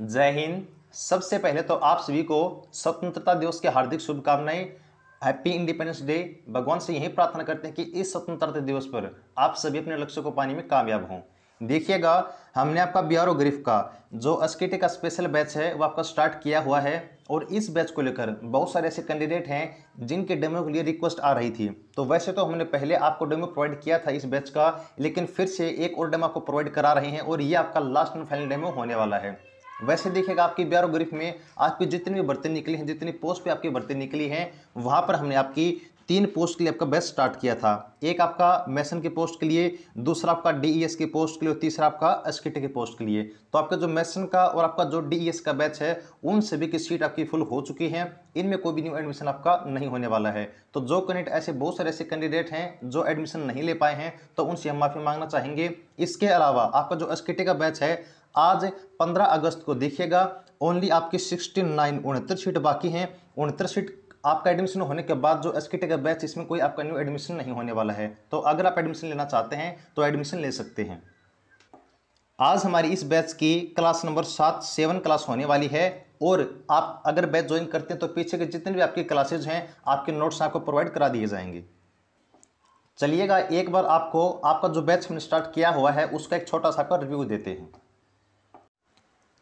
जय हिंद सबसे पहले तो आप सभी को स्वतंत्रता दिवस की हार्दिक शुभकामनाएं हैप्पी इंडिपेंडेंस डे भगवान से यही प्रार्थना करते हैं कि इस स्वतंत्रता दिवस पर आप सभी अपने लक्ष्यों को पाने में कामयाब हों देखिएगा हमने आपका बिहार और ग्रीफ का जो एसकेटे का स्पेशल बैच है वो आपका स्टार्ट किया हुआ है और इस बैच को लेकर बहुत सारे ऐसे कैंडिडेट हैं जिनके डेमो के लिए रिक्वेस्ट आ रही थी तो वैसे तो हमने पहले आपको डेमो प्रोवाइड किया था इस बैच का लेकिन फिर से एक और डेमो आपको प्रोवाइड करा रहे हैं और ये आपका लास्ट एंड फाइनल डेमो होने वाला है वैसे देखिएगा आपकी ब्यारोग्राफ में आपके जितने भी बर्तन निकले हैं जितने पोस्ट पे आपके बर्तन निकली हैं वहाँ पर हमने आपकी तीन पोस्ट के लिए आपका बेस्ट स्टार्ट किया था एक आपका मैसन के पोस्ट के लिए दूसरा आपका डीईएस e के पोस्ट के लिए और तीसरा आपका एसकेट के पोस्ट के लिए तो आपका जो मैसन का और आपका जो डीईएस e का बैच है उन सभी की सीट आपकी फुल हो चुकी है इनमें कोई भी न्यू एडमिशन आपका नहीं होने वाला है तो जो कैंडिडेट ऐसे बहुत सारे ऐसे कैंडिडेट हैं जो एडमिशन नहीं ले पाए हैं तो उनसे हम माफ़ी मांगना चाहेंगे इसके अलावा आपका जो एसकेटी का बैच है आज 15 अगस्त को देखिएगा ओनली आपकी 69 नाइन उनहत्तर सीट बाकी हैं उनहत्तर सीट आपका एडमिशन होने के बाद जो एस के का बैच इसमें कोई आपका न्यू एडमिशन नहीं होने वाला है तो अगर आप एडमिशन लेना चाहते हैं तो एडमिशन ले सकते हैं आज हमारी इस बैच की क्लास नंबर सात सेवन क्लास होने वाली है और आप अगर बैच ज्वाइन करते हैं तो पीछे के जितने भी आपकी क्लासेज हैं आपके नोट्स आपको प्रोवाइड करा दिए जाएंगे चलिएगा एक बार आपको आपका जो बैच हमने स्टार्ट किया हुआ है उसका एक छोटा सा आपका रिव्यू देते हैं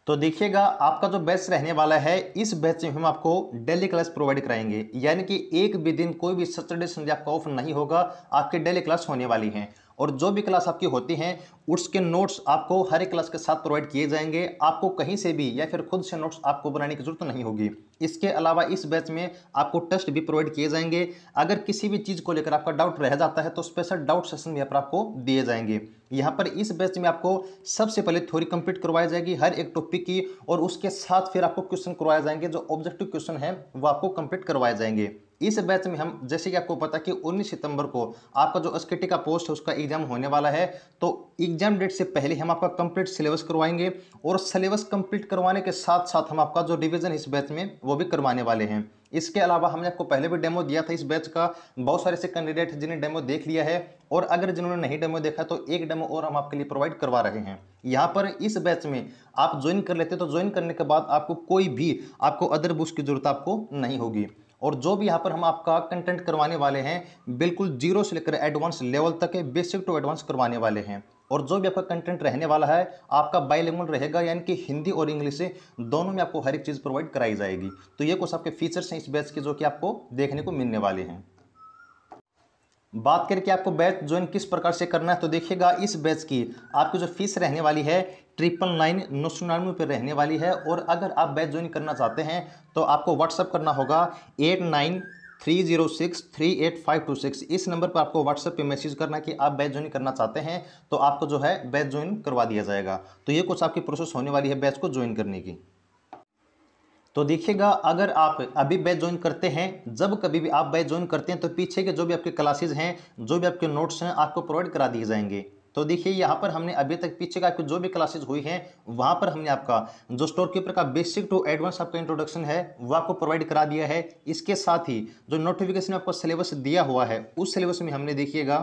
तो देखिएगा आपका जो बैच रहने वाला है इस बैच में हम आपको डेली क्लास प्रोवाइड कराएंगे यानी कि एक भी दिन कोई भी सैटरडे संडे आपका ऑफ नहीं होगा आपकी डेली क्लास होने वाली हैं और जो भी क्लास आपकी होती हैं उसके नोट्स आपको हर एक क्लास के साथ प्रोवाइड किए जाएंगे आपको कहीं से भी या फिर खुद से नोट्स आपको बनाने की जरूरत नहीं होगी इसके अलावा इस बैच में आपको टेस्ट भी प्रोवाइड किए जाएंगे अगर किसी भी चीज़ को लेकर आपका डाउट रह जाता है तो स्पेशल डाउट सेशन भी आपको दिए जाएंगे यहाँ पर इस बैच में आपको सबसे पहले थ्योरी कंप्लीट करवाई जाएगी हर एक टॉपिक की और उसके साथ फिर आपको क्वेश्चन करवाए जाएंगे जो ऑब्जेक्टिव क्वेश्चन है वो आपको कंप्लीट करवाए जाएंगे इस बैच में हम जैसे कि आपको पता कि 19 सितंबर को आपका जो एस का पोस्ट है उसका एग्जाम होने वाला है तो एग्जाम डेट से पहले हम आपका कंप्लीट सिलेबस करवाएंगे और सिलेबस कंप्लीट करवाने के साथ साथ हम आपका जो डिवीजन इस बैच में वो भी करवाने वाले हैं इसके अलावा हमने आपको पहले भी डेमो दिया था इस बैच का बहुत सारे ऐसे कैंडिडेट हैं जिन्हें डेमो देख लिया है और अगर जिन्होंने नहीं डेमो देखा तो एक डेमो और हम आपके लिए प्रोवाइड करवा रहे हैं यहाँ पर इस बैच में आप ज्वाइन कर लेते तो ज्वाइन करने के बाद आपको कोई भी आपको अदर बुक्स की ज़रूरत आपको नहीं होगी और जो भी यहाँ पर हम आपका कंटेंट करवाने वाले हैं बिल्कुल जीरो से लेकर एडवांस लेवल तक बेसिक टू एडवांस करवाने वाले हैं और जो भी आपका कंटेंट रहने वाला है आपका बाईलेंगल रहेगा यानी कि हिंदी और इंग्लिश से दोनों में आपको हर एक चीज़ प्रोवाइड कराई जाएगी तो ये कुछ आपके फीचर्स हैं इस बैच के जो कि आपको देखने को मिलने वाले हैं बात करके आपको बैच ज्वाइन किस प्रकार से करना है तो देखिएगा इस बैच की आपकी जो फीस रहने वाली है ट्रिपल नाइन नौ सौ निन्यानवे रुपये रहने वाली है और अगर आप बैच ज्वाइन करना चाहते हैं तो आपको व्हाट्सअप करना होगा eight nine three zero six three eight five two six इस नंबर पर आपको व्हाट्सएप पे मैसेज करना कि आप बैच ज्वाइन करना चाहते हैं तो आपको जो है बैच ज्वाइन करवा दिया जाएगा तो ये कुछ आपकी प्रोसेस होने वाली है बैच को ज्वाइन करने की तो देखिएगा अगर आप अभी बैच ज्वाइन करते हैं जब कभी भी आप बैच ज्वाइन करते हैं तो पीछे के जो भी आपके क्लासेज हैं जो भी आपके नोट्स हैं आपको प्रोवाइड करा दिए जाएंगे तो देखिए यहाँ पर हमने अभी तक पीछे का जो भी क्लासेज हुई हैं वहाँ पर हमने आपका जो स्टोर कीपर का बेसिक टू एडवांस आपका इंट्रोडक्शन है वो आपको प्रोवाइड करा दिया है इसके साथ ही जो नोटिफिकेशन आपको सिलेबस दिया हुआ है उस सिलेबस में हमने देखिएगा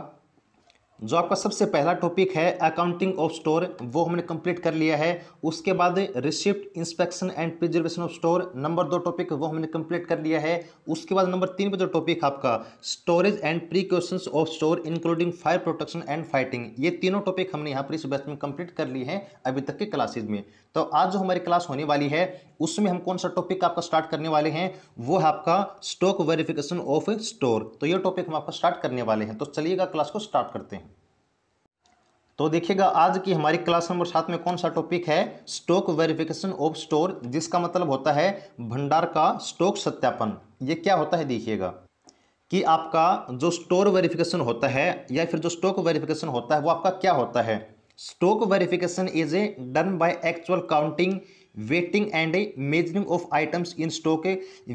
जो आपका सबसे पहला टॉपिक है अकाउंटिंग ऑफ स्टोर वो हमने कंप्लीट कर लिया है उसके बाद receipt inspection and preservation of store number दो टॉपिक वो हमने कंप्लीट कर लिया है उसके बाद नंबर तीन पर जो टॉपिक आपका storage and precaution of store including fire protection and fighting ये तीनों टॉपिक हमने यहाँ पर इस बैच में कंप्लीट कर लिए हैं अभी तक की क्लासेज में तो आज जो हमारी क्लास होने वाली है उसमें हम कौन सा टॉपिक आपका स्टार्ट करने वाले हैं वो है आपका स्टॉक वेरिफिकेशन ऑफ स्टोर तो ये टॉपिक हम आपका स्टार्ट करने वाले हैं तो चलिएगा क्लास को स्टार्ट करते हैं तो देखिएगा आज की हमारी क्लास नंबर सात में कौन सा टॉपिक है स्टॉक वेरिफिकेशन ऑफ स्टोर जिसका मतलब होता है भंडार का स्टॉक सत्यापन ये क्या होता है देखिएगा कि आपका जो स्टोर वेरिफिकेशन होता है या फिर जो स्टॉक वेरिफिकेशन होता है वो आपका क्या होता है stock verification is a done by actual counting weighting and measuring of items in stock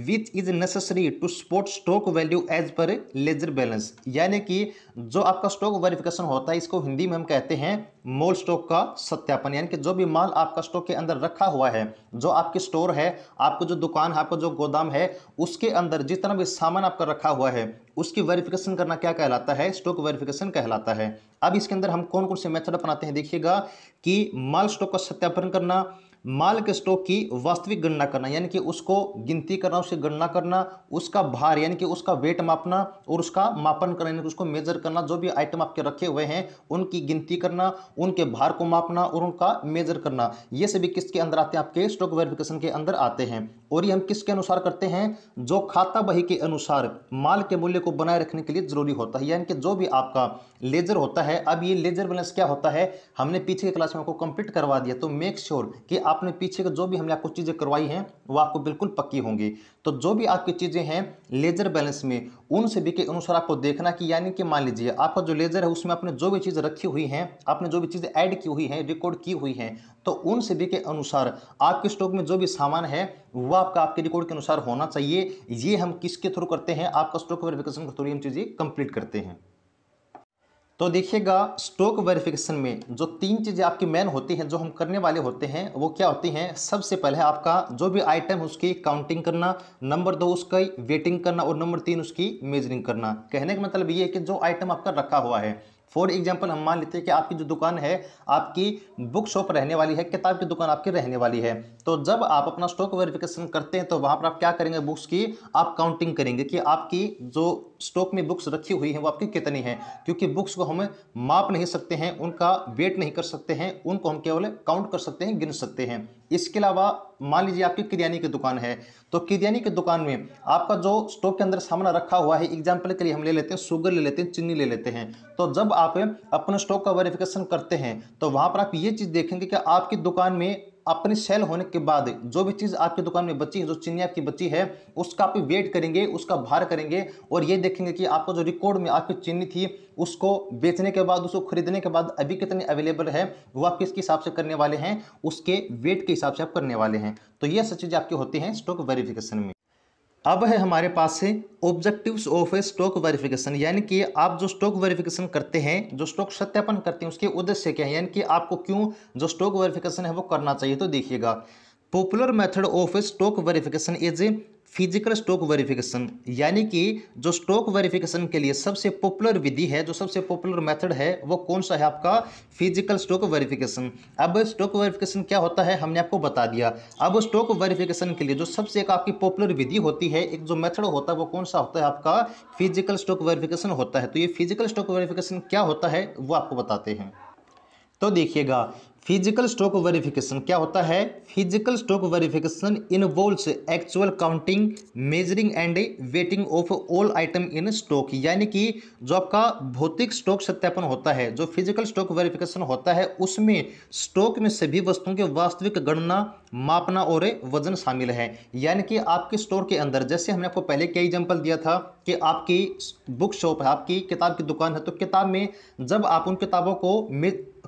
which is necessary to sport stock value as per ledger balance यानी कि जो आपका स्टॉक वेरिफिकेशन होता है इसको हिंदी में हम कहते हैं मोल स्टॉक का सत्यापन यानी कि जो भी माल आपका स्टॉक के अंदर रखा हुआ है जो आपकी स्टोर है आपको जो दुकान है आपको जो गोदाम है उसके अंदर जितना भी सामान आपका रखा हुआ है उसकी वेरिफिकेशन करना क्या कहलाता है स्टॉक वेरिफिकेशन कहलाता है अब इसके अंदर हम कौन कौन से मेथड अपनाते हैं देखिएगा कि माल स्टॉक का सत्यापन करना माल के स्टॉक की वास्तविक गणना करना यानी कि उसको गिनती करना उसकी गणना करना उसका भार यानी कि उसका वेट मापना और उसका मापन करना यानी कि उसको मेजर करना जो भी आइटम आपके रखे हुए हैं उनकी गिनती करना उनके भार को मापना और उनका मेजर करना ये सभी किसके अंदर आते हैं आपके स्टॉक वेरिफिकेशन के अंदर आते हैं और ये हम किसके अनुसार करते हैं जो खाता बही के अनुसार माल के मूल्य को बनाए रखने के लिए जरूरी होता है यानी कि जो भी आपका लेजर होता है अब ये लेजर बैलेंस क्या होता है हमने पीछे क्लास में आपको कंप्लीट करवा दिया तो मेक श्योर कि आपने पीछे का जो भी हमने आपको चीज़ें करवाई हैं वो आपको बिल्कुल पक्की होंगी तो जो भी आपकी चीज़ें हैं लेजर बैलेंस में उन सभी के अनुसार आपको देखना कि यानी कि मान लीजिए आपका जो लेजर है उसमें आपने जो भी चीज़ रखी हुई हैं आपने जो भी चीज़ें ऐड की हुई हैं रिकॉर्ड की हुई हैं तो उन सभी के अनुसार आपके स्टॉक में जो भी सामान है वह आपका आपके रिकॉर्ड के अनुसार होना चाहिए ये हम किसके थ्रू करते हैं आपका स्टॉक वेरिफिकेशन के थ्रू हम चीज़ें कंप्लीट करते हैं तो देखिएगा स्टोक वेरिफिकेशन में जो तीन चीज़ें आपकी मेन होती हैं जो हम करने वाले होते हैं वो क्या होती हैं सबसे पहले आपका जो भी आइटम उसकी काउंटिंग करना नंबर दो उसकी वेटिंग करना और नंबर तीन उसकी मेजरिंग करना कहने का मतलब ये है कि जो आइटम आपका रखा हुआ है फॉर एग्जाम्पल हम मान लेते हैं कि आपकी जो दुकान है आपकी बुक शॉप रहने वाली है किताब की दुकान आपकी रहने वाली है तो जब आप अपना स्टॉक वेरिफिकेशन करते हैं तो वहाँ पर आप क्या करेंगे बुक्स की आप काउंटिंग करेंगे कि आपकी जो स्टॉक में बुक्स रखी हुई हैं वो आपकी कितनी हैं क्योंकि बुक्स को हम माप नहीं सकते हैं उनका वेट नहीं कर सकते हैं उनको हम केवल काउंट कर सकते हैं गिन सकते हैं इसके अलावा मान लीजिए आपकी किरियानी की दुकान है तो किरियानी की दुकान में आपका जो स्टॉक के अंदर सामान रखा हुआ है एग्जाम्पल के लिए हम ले लेते हैं शुगर ले लेते हैं चीनी ले लेते हैं तो जब आप अपने स्टॉक का वेरिफिकेशन करते हैं तो वहाँ पर आप ये चीज़ देखेंगे कि आपकी दुकान में अपनी सेल होने के बाद जो भी चीज़ आपकी दुकान में बची है जो चीनी आपकी बची है उसका आप वेट करेंगे उसका भार करेंगे और ये देखेंगे कि आपका जो रिकॉर्ड में आपकी चीनी थी उसको बेचने के बाद उसको खरीदने के बाद अभी कितनी अवेलेबल है वो आप किसके हिसाब से करने वाले हैं उसके वेट के हिसाब से आप करने वाले हैं तो ये सब चीज़ें आपकी होती हैं स्टॉक वेरिफिकेशन में अब है हमारे पास है objectives of a stock verification यानी कि आप जो स्टॉक वेरिफिकेशन करते हैं जो स्टॉक सत्यापन करते हैं उसके उद्देश्य क्या है यानी कि आपको क्यों जो स्टॉक वेरिफिकेशन है वो करना चाहिए तो देखिएगा popular method of a stock verification is a physical stock verification यानी कि जो स्टॉक वेरिफिकेशन के लिए सबसे पॉपुलर विधि है जो सबसे पॉपुलर मेथड है वो कौन सा है आपका फिजिकल स्टॉक वेरिफिकेशन अब स्टॉक वेरिफिकेशन क्या होता है हमने आपको बता दिया अब स्टॉक वेरिफिकेशन के लिए जो सबसे एक आपकी पॉपुलर विधि होती है एक जो मेथड होता है वो कौन सा होता है आपका फिजिकल स्टॉक वेरिफिकेशन होता है तो ये फिजिकल स्टॉक वेरिफिकेशन क्या होता है वो आपको बताते हैं तो देखिएगा फिजिकल स्टॉक वेरिफिकेशन क्या होता है physical stock verification involves actual counting measuring and weighting of all item in stock यानी कि जो आपका भौतिक स्टॉक सत्यापन होता है जो फिजिकल स्टॉक वेरिफिकेशन होता है उसमें स्टॉक में सभी वस्तुओं के वास्तविक गणना मापना और वजन शामिल है यानी कि आपके स्टोर के अंदर जैसे हमने आपको पहले क्या एग्जाम्पल दिया था कि आपकी बुक शॉप है आपकी किताब की दुकान है तो किताब में जब आप उन किताबों को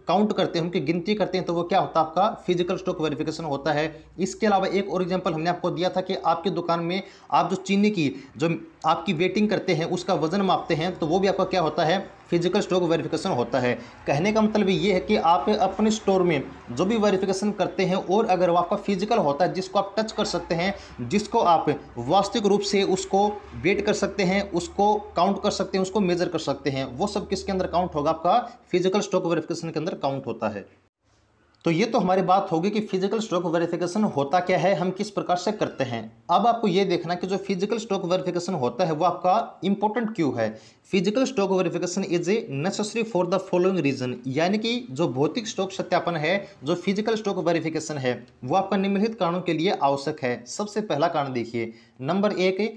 काउंट करते हैं उनकी गिनती करते हैं तो वो क्या होता है आपका फिजिकल स्टॉक वेरिफिकेशन होता है इसके अलावा एक और एग्जाम्पल हमने आपको दिया था कि आपकी दुकान में आप जो चीनी की जो आपकी वेटिंग करते हैं उसका वजन मापते हैं तो वो भी आपका क्या होता है फिजिकल स्टॉक वेरिफिकेशन होता है कहने का मतलब ये है कि आप अपने स्टोर में जो भी वेरिफिकेशन करते हैं और अगर वो आपका फिजिकल होता है जिसको आप टच कर सकते हैं जिसको आप वास्तविक रूप से उसको वेट कर सकते हैं उसको काउंट कर सकते हैं उसको मेजर कर सकते हैं वो सब किसके अंदर काउंट होगा आपका फिजिकल स्टॉक वेरिफिकेशन के अंदर काउंट होता है तो ये तो हमारी बात होगी कि फिजिकल स्टॉक वेरिफिकेशन होता क्या है हम किस प्रकार से करते हैं अब आपको ये देखना कि जो फिजिकल स्टॉक वेरिफिकेशन होता है वो आपका इंपॉर्टेंट क्यों है physical stock verification is a necessary for the following reason यानी कि जो भौतिक स्टॉक सत्यापन है जो फिजिकल स्टॉक वेरिफिकेशन है वो आपका निम्नलिखित कारणों के लिए आवश्यक है सबसे पहला कारण देखिए नंबर एक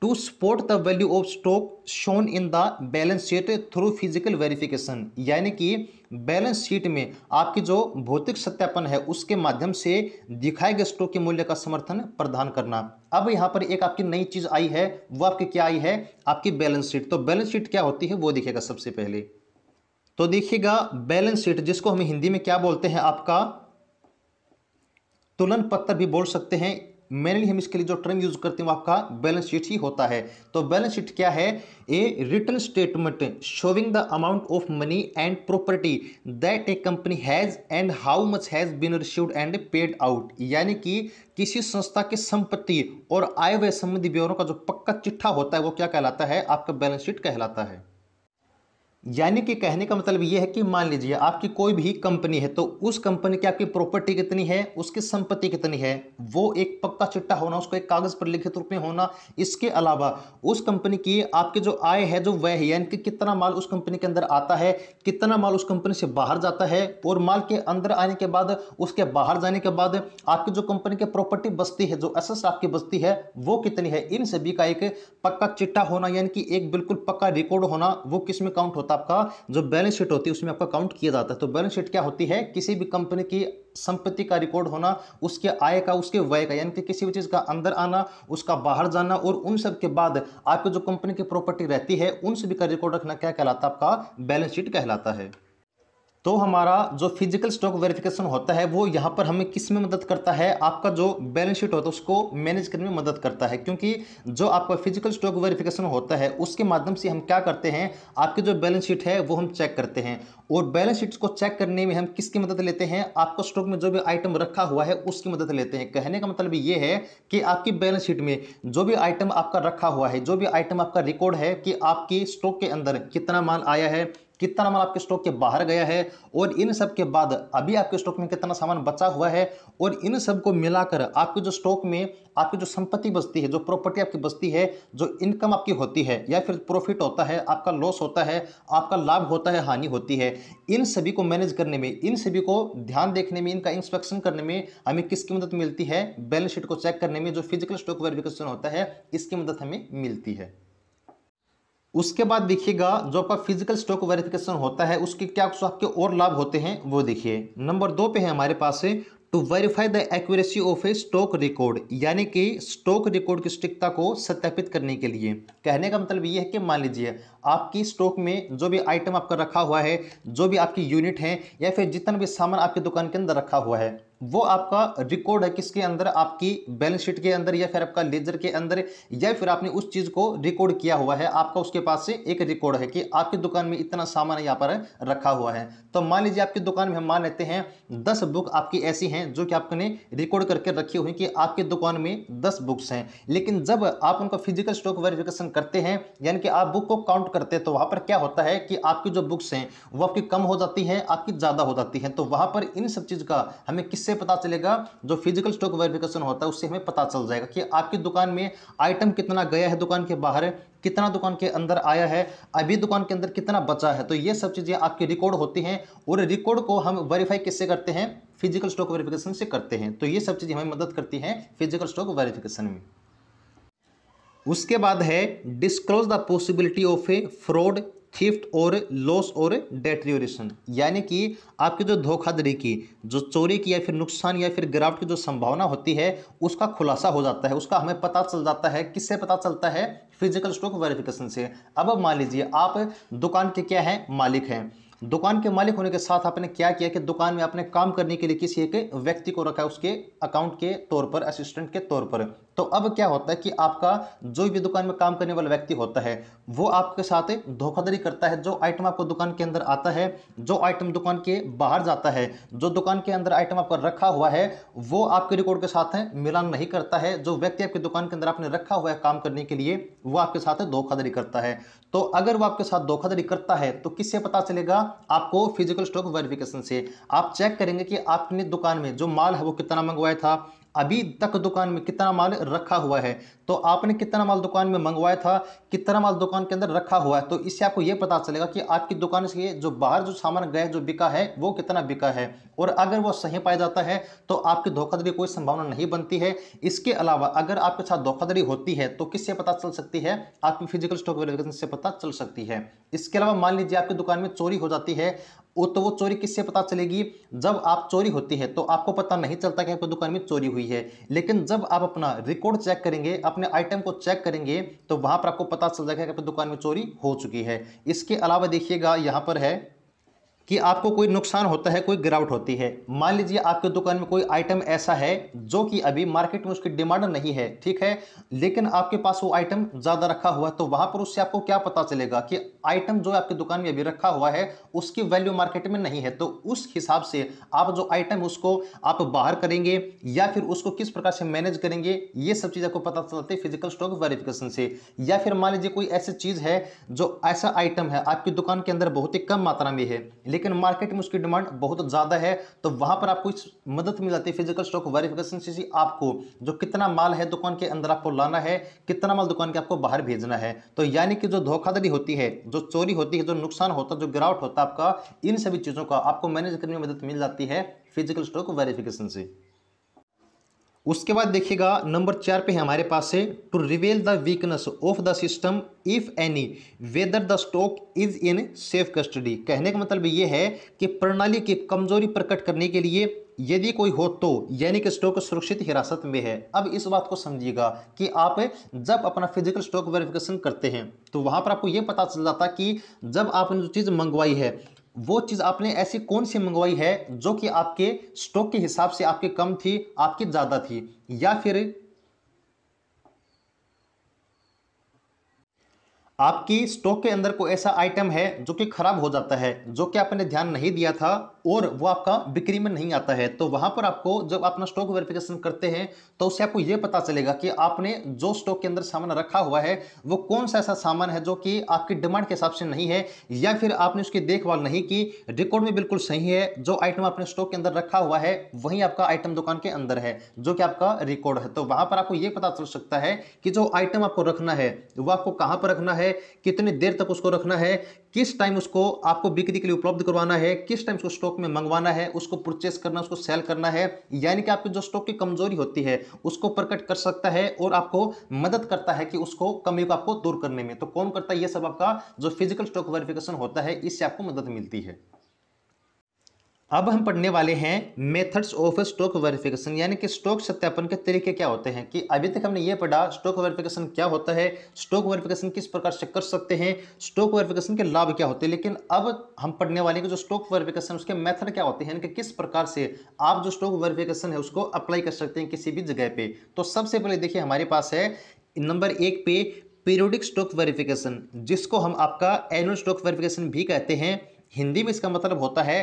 to support the value of stock shown in the balance sheet through physical verification यानी कि बैलेंस शीट में आपकी जो भौतिक सत्यापन है उसके माध्यम से दिखाए गए स्टॉक के मूल्य का समर्थन प्रदान करना अब यहाँ पर एक आपकी नई चीज़ आई है वो आपकी क्या आई है आपकी बैलेंस शीट तो बैलेंस शीट क्या होती है वो दिखेगा सबसे पहले तो देखिएगा बैलेंस शीट जिसको हम हिंदी में क्या बोलते हैं आपका तुलन पत्र भी बोल सकते हैं मेनली हम इसके लिए जो टर्म यूज करते हैं वो आपका बैलेंस शीट ही होता है तो बैलेंस शीट क्या है a return statement showing the amount of money and property that a company has and how much has been received and paid out यानी कि किसी संस्था की संपत्ति और आय व्यय संबंधी ब्यौरों का जो पक्का चिट्ठा होता है वो क्या कहलाता है आपका बैलेंस शीट कहलाता है यानी कि कहने का मतलब यह है कि मान लीजिए आपकी कोई भी कंपनी है तो उस कंपनी की आपकी प्रॉपर्टी कितनी है उसकी संपत्ति कितनी है वो एक पक्का चिट्टा होना उसको एक कागज़ पर लिखित रूप में होना इसके अलावा उस कंपनी की आपके जो आय है जो वह है यानी कि कितना माल उस कंपनी के अंदर आता है कितना माल उस कंपनी से बाहर जाता है और माल के अंदर आने के बाद उसके बाहर जाने के बाद आपकी जो कंपनी की प्रॉपर्टी बस्ती है जो एस आपकी बस्ती है वो कितनी है इन सभी का एक पक्का चिट्टा होना यानी कि एक बिल्कुल पक्का रिकॉर्ड होना वो किस में काउंट होता आपका जो बैलेंस शीट होती है उसमें आपका काउंट किया जाता है तो बैलेंस शीट क्या होती है किसी भी कंपनी की संपत्ति का रिकॉर्ड होना उसके आय का उसके व्यय का यानी कि किसी भी चीज़ का अंदर आना उसका बाहर जाना और उन सब के बाद आपके जो कंपनी की प्रॉपर्टी रहती है उन सभी का रिकॉर्ड रखना क्या कहलाता है आपका बैलेंस शीट कहलाता है तो हमारा जो फिजिकल स्टॉक वेरिफिकेशन होता है वो यहाँ पर हमें किस में मदद करता है आपका जो बैलेंस शीट होता है उसको मैनेज करने में मदद करता है क्योंकि जो आपका फिजिकल स्टॉक वेरिफिकेशन होता है उसके माध्यम से हम क्या करते हैं आपकी जो बैलेंस शीट है वो हम चेक करते हैं और बैलेंस शीट को चेक करने में हम किसकी मदद लेते हैं आपका स्टॉक में जो भी आइटम रखा हुआ है उसकी मदद लेते हैं कहने का मतलब ये है कि आपकी बैलेंस शीट में जो भी आइटम आपका रखा हुआ है जो भी आइटम आपका रिकॉर्ड है कि आपकी स्टॉक के अंदर कितना माल आया है कितना माल आपके स्टॉक के बाहर गया है और इन सब के बाद अभी आपके स्टॉक में कितना सामान बचा हुआ है और इन सब को मिलाकर आपके जो स्टॉक में आपकी जो संपत्ति बचती है जो प्रॉपर्टी आपकी बचती है जो इनकम आपकी होती है या फिर प्रॉफिट होता है आपका लॉस होता है आपका लाभ होता है हानि होती है इन सभी को मैनेज करने में इन सभी को ध्यान देखने में इनका इंस्पेक्शन करने में हमें किसकी मदद मिलती है बैलेंस शीट को चेक करने में जो फिजिकल स्टॉक वेरिफिकेशन होता है इसकी मदद हमें मिलती है उसके बाद देखिएगा जो आपका फिजिकल स्टॉक वेरिफिकेशन होता है उसके क्या कुछ आपके और लाभ होते हैं वो देखिए नंबर दो पे है हमारे पास to verify the accuracy of a stock record यानी कि स्टॉक रिकॉर्ड की स्टिकता को सत्यापित करने के लिए कहने का मतलब ये है कि मान लीजिए आपकी स्टॉक में जो भी आइटम आपका रखा हुआ है जो भी आपकी यूनिट है या फिर जितना भी सामान आपकी दुकान के अंदर रखा हुआ है वो आपका रिकॉर्ड है किसके अंदर आपकी बैलेंस शीट के अंदर या फिर आपका लेजर के अंदर या फिर आपने उस चीज़ को रिकॉर्ड किया हुआ है आपका उसके पास से एक रिकॉर्ड है कि आपकी दुकान में इतना सामान यहाँ पर रखा हुआ है तो मान लीजिए आपकी दुकान में हम मान लेते हैं दस बुक आपकी ऐसी हैं जो कि आपने रिकॉर्ड करके रखी हुई कि आपकी दुकान में दस बुक्स हैं लेकिन जब आप उनका फिजिकल स्टॉक वेरिफिकेशन करते हैं यानी कि आप बुक को काउंट करते हैं तो वहां पर क्या होता है कि आपकी जो बुक्स हैं वो आपकी कम हो जाती है आपकी ज़्यादा हो जाती है तो वहां पर इन सब चीज़ का हमें किससे इससे पता चलेगा जो फिजिकल स्टॉक वेरिफिकेशन होता है उससे हमें पता चल जाएगा कि आपकी दुकान में आइटम कितना गया है दुकान के बाहर कितना दुकान के अंदर आया है अभी दुकान के अंदर कितना बचा है तो ये सब चीज़ें आपकी रिकॉर्ड होती हैं और रिकॉर्ड को हम वेरीफाई किससे करते हैं फिजिकल स्टॉक वेरिफिकेशन से करते हैं तो ये सब चीज़ें हमें मदद करती हैं फिजिकल स्टॉक वेरिफिकेशन में उसके बाद है disclose the possibility of a fraud theft और लॉस और डेट्रियोरेशन यानी कि आपकी जो धोखाधड़ी की जो चोरी की या फिर नुकसान या फिर गिरावट की जो संभावना होती है उसका खुलासा हो जाता है उसका हमें पता चल जाता है किससे पता चलता है फिजिकल स्टॉक वेरिफिकेशन से अब मान लीजिए आप दुकान के क्या हैं मालिक हैं दुकान के मालिक होने के साथ आपने क्या किया कि दुकान में आपने काम करने के लिए किसी एक व्यक्ति को रखा है उसके अकाउंट के तौर पर असिस्टेंट के तौर पर तो अब क्या होता है कि आपका जो भी दुकान में काम करने वाला व्यक्ति होता है वो आपके साथ धोखाधड़ी करता है जो आइटम आपको दुकान के अंदर आता है जो आइटम दुकान के बाहर जाता है जो दुकान के अंदर आइटम आपका रखा हुआ है वो आपके रिकॉर्ड के साथ मिलान नहीं करता है जो व्यक्ति आपकी दुकान के अंदर आपने रखा हुआ है काम करने के लिए वो आपके साथ धोखाधड़ी करता है तो अगर वो आपके साथ धोखाधड़ी करता है तो किससे पता चलेगा आपको फिजिकल स्टॉक वेरिफिकेशन से आप चेक करेंगे कि आपने दुकान में जो माल है वो कितना मंगवाया था अभी तक दुकान में कितना माल रखा हुआ है तो आपने कितना माल दुकान में मंगवाया था कितना माल दुकान के अंदर रखा हुआ है तो इससे आपको यह पता चलेगा कि आपकी दुकान से जो बाहर जो सामान गया जो बिका है वो कितना बिका है और अगर वो सही पाया जाता है तो आपकी धोखाधड़ी कोई संभावना नहीं बनती है इसके अलावा अगर आपके साथ धोखाधड़ी होती है तो किससे पता चल सकती है आपकी फिजिकल स्टॉक वेरिफिकेशन से पता चल सकती है इसके अलावा मान लीजिए आपकी दुकान में चोरी हो जाती है वो तो वो चोरी किससे पता चलेगी जब आप चोरी होती है तो आपको पता नहीं चलता कि आपकी दुकान में चोरी हुई है लेकिन जब आप अपना रिकॉर्ड चेक करेंगे अपने आइटम को चेक करेंगे तो वहाँ पर आपको पता चल जाएगा कि आपकी दुकान में चोरी हो चुकी है इसके अलावा देखिएगा यहाँ पर है कि आपको कोई नुकसान होता है कोई गिरावट होती है मान लीजिए आपके दुकान में कोई आइटम ऐसा है जो कि अभी मार्केट में उसकी डिमांड नहीं है ठीक है लेकिन आपके पास वो आइटम ज़्यादा रखा हुआ है तो वहाँ पर उससे आपको क्या पता चलेगा कि आइटम जो आपकी दुकान में अभी रखा हुआ है उसकी वैल्यू मार्केट में नहीं है तो उस हिसाब से आप जो आइटम उसको आप बाहर करेंगे या फिर उसको किस प्रकार से मैनेज करेंगे ये सब चीज़ आपको पता चलती है फिजिकल स्टॉक वेरिफिकेशन से या फिर मान लीजिए कोई ऐसी चीज़ है जो ऐसा आइटम है आपकी दुकान के अंदर बहुत ही कम मात्रा में है लेकिन लेकिन मार्केट में उसकी डिमांड बहुत ज़्यादा है तो वहां पर आपको मदद मिल जाती है फिजिकल स्टॉक वेरिफिकेशन से आपको जो कितना माल है दुकान के अंदर आपको लाना है कितना माल दुकान के आपको बाहर भेजना है तो यानी कि जो धोखाधड़ी होती है जो चोरी होती है जो नुकसान होता है जो गिरावट होता है आपका इन सभी चीज़ों का आपको मैनेज करने में मदद मिल जाती है फिजिकल स्टॉक वेरिफिकेशन से उसके बाद देखिएगा नंबर चार पे है हमारे पास है to reveal the weakness of the system if any whether the stock is in safe custody कहने का मतलब ये है कि प्रणाली की कमजोरी प्रकट करने के लिए यदि कोई हो तो यानी कि स्टॉक सुरक्षित हिरासत में है अब इस बात को समझिएगा कि आप जब अपना फिजिकल स्टॉक वेरिफिकेशन करते हैं तो वहां पर आपको यह पता चल जाता कि जब आपने जो चीज़ मंगवाई है वो चीज़ आपने ऐसी कौन सी मंगवाई है जो कि आपके स्टॉक के हिसाब से आपके कम थी आपकी ज़्यादा थी या फिर आपकी स्टॉक के अंदर कोई ऐसा आइटम है जो कि ख़राब हो जाता है जो कि आपने ध्यान नहीं दिया था और वो आपका बिक्री में नहीं आता है तो वहां पर आपको जब अपना स्टॉक वेरिफिकेशन करते हैं तो उससे आपको यह पता चलेगा कि आपने जो स्टॉक के अंदर सामान रखा हुआ है वो कौन सा ऐसा सामान है जो कि आपकी डिमांड के हिसाब से नहीं है या फिर आपने उसकी देखभाल नहीं की रिकॉर्ड में बिल्कुल सही है जो आइटम आपने स्टॉक के अंदर रखा हुआ है वही आपका आइटम दुकान के अंदर है जो कि आपका रिकॉर्ड है तो वहां पर आपको यह पता चल सकता है कि जो आइटम आपको रखना है वह आपको कहां पर रखना है कितनी देर तक उसको रखना है किस टाइम उसको आपको बिक्री के लिए उपलब्ध करवाना है किस टाइम उसको स्टॉक में मंगवाना है उसको परचेस करना उसको सेल करना है यानी कि आपकी जो स्टॉक की कमजोरी होती है उसको प्रकट कर सकता है और आपको मदद करता है कि उसको कमी को आपको दूर करने में तो कौन करता है ये सब आपका जो फिजिकल स्टॉक वेरिफिकेशन होता है इससे आपको मदद मिलती है अब हम पढ़ने वाले हैं मेथड्स ऑफ स्टॉक वेरिफिकेशन यानी कि स्टॉक सत्यापन के तरीके क्या होते हैं कि अभी तक हमने ये पढ़ा स्टॉक वेरिफिकेशन क्या होता है स्टॉक वेरिफिकेशन किस प्रकार से कर सकते हैं स्टॉक वेरिफिकेशन के लाभ क्या होते हैं लेकिन अब हम पढ़ने वाले हैं कि जो स्टॉक वेरिफिकेशन उसके मेथड क्या होते हैं यानी कि किस प्रकार से आप जो स्टॉक वेरिफिकेशन है उसको अप्लाई कर सकते हैं किसी भी जगह पर तो सबसे पहले देखिए हमारे पास है नंबर एक पे पीरियोडिक स्टॉक वेरिफिकेशन जिसको हम आपका एनुअल स्टॉक वेरिफिकेशन भी कहते हैं हिंदी में इसका मतलब होता है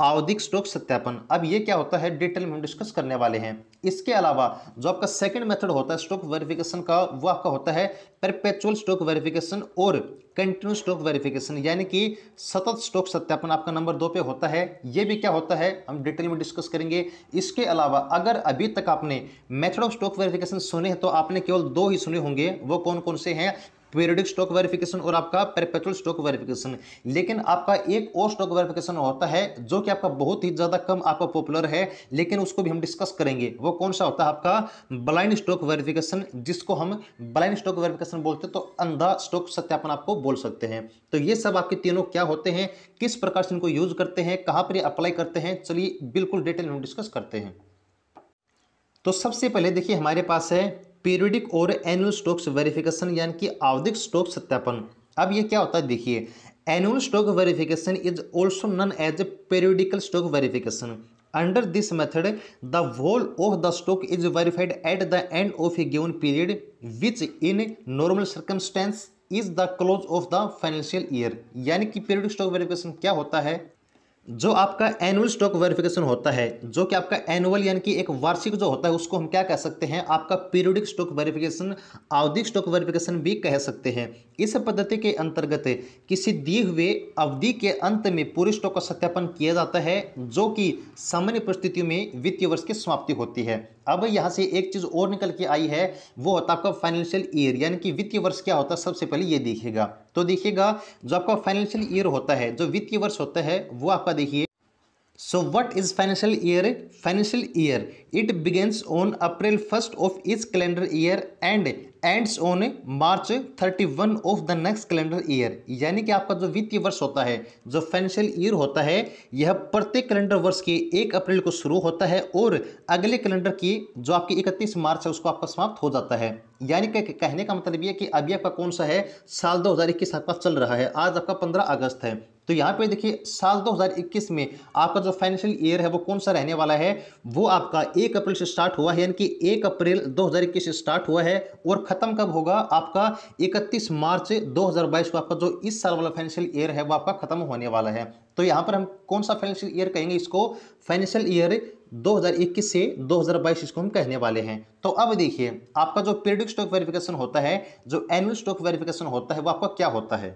आवधिक स्टॉक सत्यापन अब ये क्या होता है डिटेल में डिस्कस करने वाले हैं इसके अलावा जो आपका सेकंड मेथड होता है स्टॉक वेरिफिकेशन का वो आपका होता है परपेचुअल स्टॉक वेरिफिकेशन और कंटिन्यू स्टॉक वेरिफिकेशन यानी कि सतत स्टॉक सत्यापन आपका नंबर दो पे होता है ये भी क्या होता है हम डिटेल में डिस्कस करेंगे इसके अलावा अगर अभी तक आपने मेथड ऑफ स्टॉक वेरिफिकेशन सुने हैं तो आपने केवल दो ही सुने होंगे वो कौन कौन से हैं पीरियडिक स्टॉक वेरिफिकेशन और आपका परपेचुअल स्टॉक वेरिफिकेशन लेकिन आपका एक और स्टॉक वेरिफिकेशन होता है जो कि आपका बहुत ही ज़्यादा कम आपका पॉपुलर है लेकिन उसको भी हम डिस्कस करेंगे वो कौन सा होता है आपका ब्लाइंड स्टॉक वेरिफिकेशन जिसको हम ब्लाइंड स्टॉक वेरिफिकेशन बोलते हैं तो अंधा स्टॉक सत्यापन आपको बोल सकते हैं तो ये सब आपके तीनों क्या होते हैं किस प्रकार से इनको यूज करते हैं कहाँ पर अप्लाई करते हैं चलिए बिल्कुल डिटेल में डिस्कस करते हैं तो सबसे पहले देखिए हमारे पास है पीरियडिक और एनुअल स्टॉक्स वेरिफिकेशन यानी कि आवधिक स्टॉक सत्यापन अब ये क्या होता है देखिए annual stock verification is also known as a periodical stock verification under this method the whole of the stock is verified at the end of a given period which in normal circumstance is the close of the financial year यानी कि period stock verification क्या होता है जो आपका annual stock verification होता है जो कि आपका एनुअल यानी कि एक वार्षिक जो होता है उसको हम क्या कह सकते हैं आपका पीरियडिक स्टॉक वेरिफिकेशन आवधिक स्टॉक वेरिफिकेशन भी कह सकते हैं इस पद्धति के अंतर्गत किसी दिए हुए अवधि के अंत में पूरे स्टॉक का सत्यापन किया जाता है जो कि सामान्य परिस्थितियों में वित्तीय वर्ष की समाप्ति होती है अब यहाँ से एक चीज़ और निकल के आई है वो होता है आपका फाइनेंशियल ईयर यानी कि वित्तीय वर्ष क्या होता है सबसे पहले ये देखिएगा तो देखिएगा जो आपका फाइनेंशियल ईयर होता है जो वित्तीय वर्ष होता है वो आपका देखिए so what is financial year financial year it begins on April first of is calendar year and ends on March 31 of the next calendar year यानी कि आपका जो वित्तीय वर्ष होता है जो फाइनेंशियल ईयर होता है यह प्रत्येक कैलेंडर वर्ष के एक अप्रैल को शुरू होता है और अगले कैलेंडर की जो आपकी इकतीस मार्च है उसको आपका समाप्त हो जाता है यानी कि कहने का मतलब ये कि अभी आपका कौन सा है साल दो हज़ार इक्कीस आपका चल रहा है आज आपका पंद्रह अगस्त है तो यहाँ पे देखिए साल 2021 में आपका जो फाइनेंशियल ईयर है वो कौन सा रहने वाला है वो आपका एक अप्रैल से स्टार्ट हुआ है यानी कि एक अप्रैल 2021 से स्टार्ट हुआ है और ख़त्म कब होगा आपका 31 मार्च 2022 को आपका जो इस साल वाला फाइनेंशियल ईयर है वो आपका ख़त्म होने वाला है तो यहाँ पर हम कौन सा फाइनेंशियल ईयर कहेंगे इसको फाइनेंशियल ईयर 2021 से 2022 इसको हम कहने वाले हैं तो अब देखिए आपका जो पीरियडिक स्टॉक वेरिफिकेशन होता है जो एनुअल स्टॉक वेरिफिकेशन होता है वो आपका क्या होता है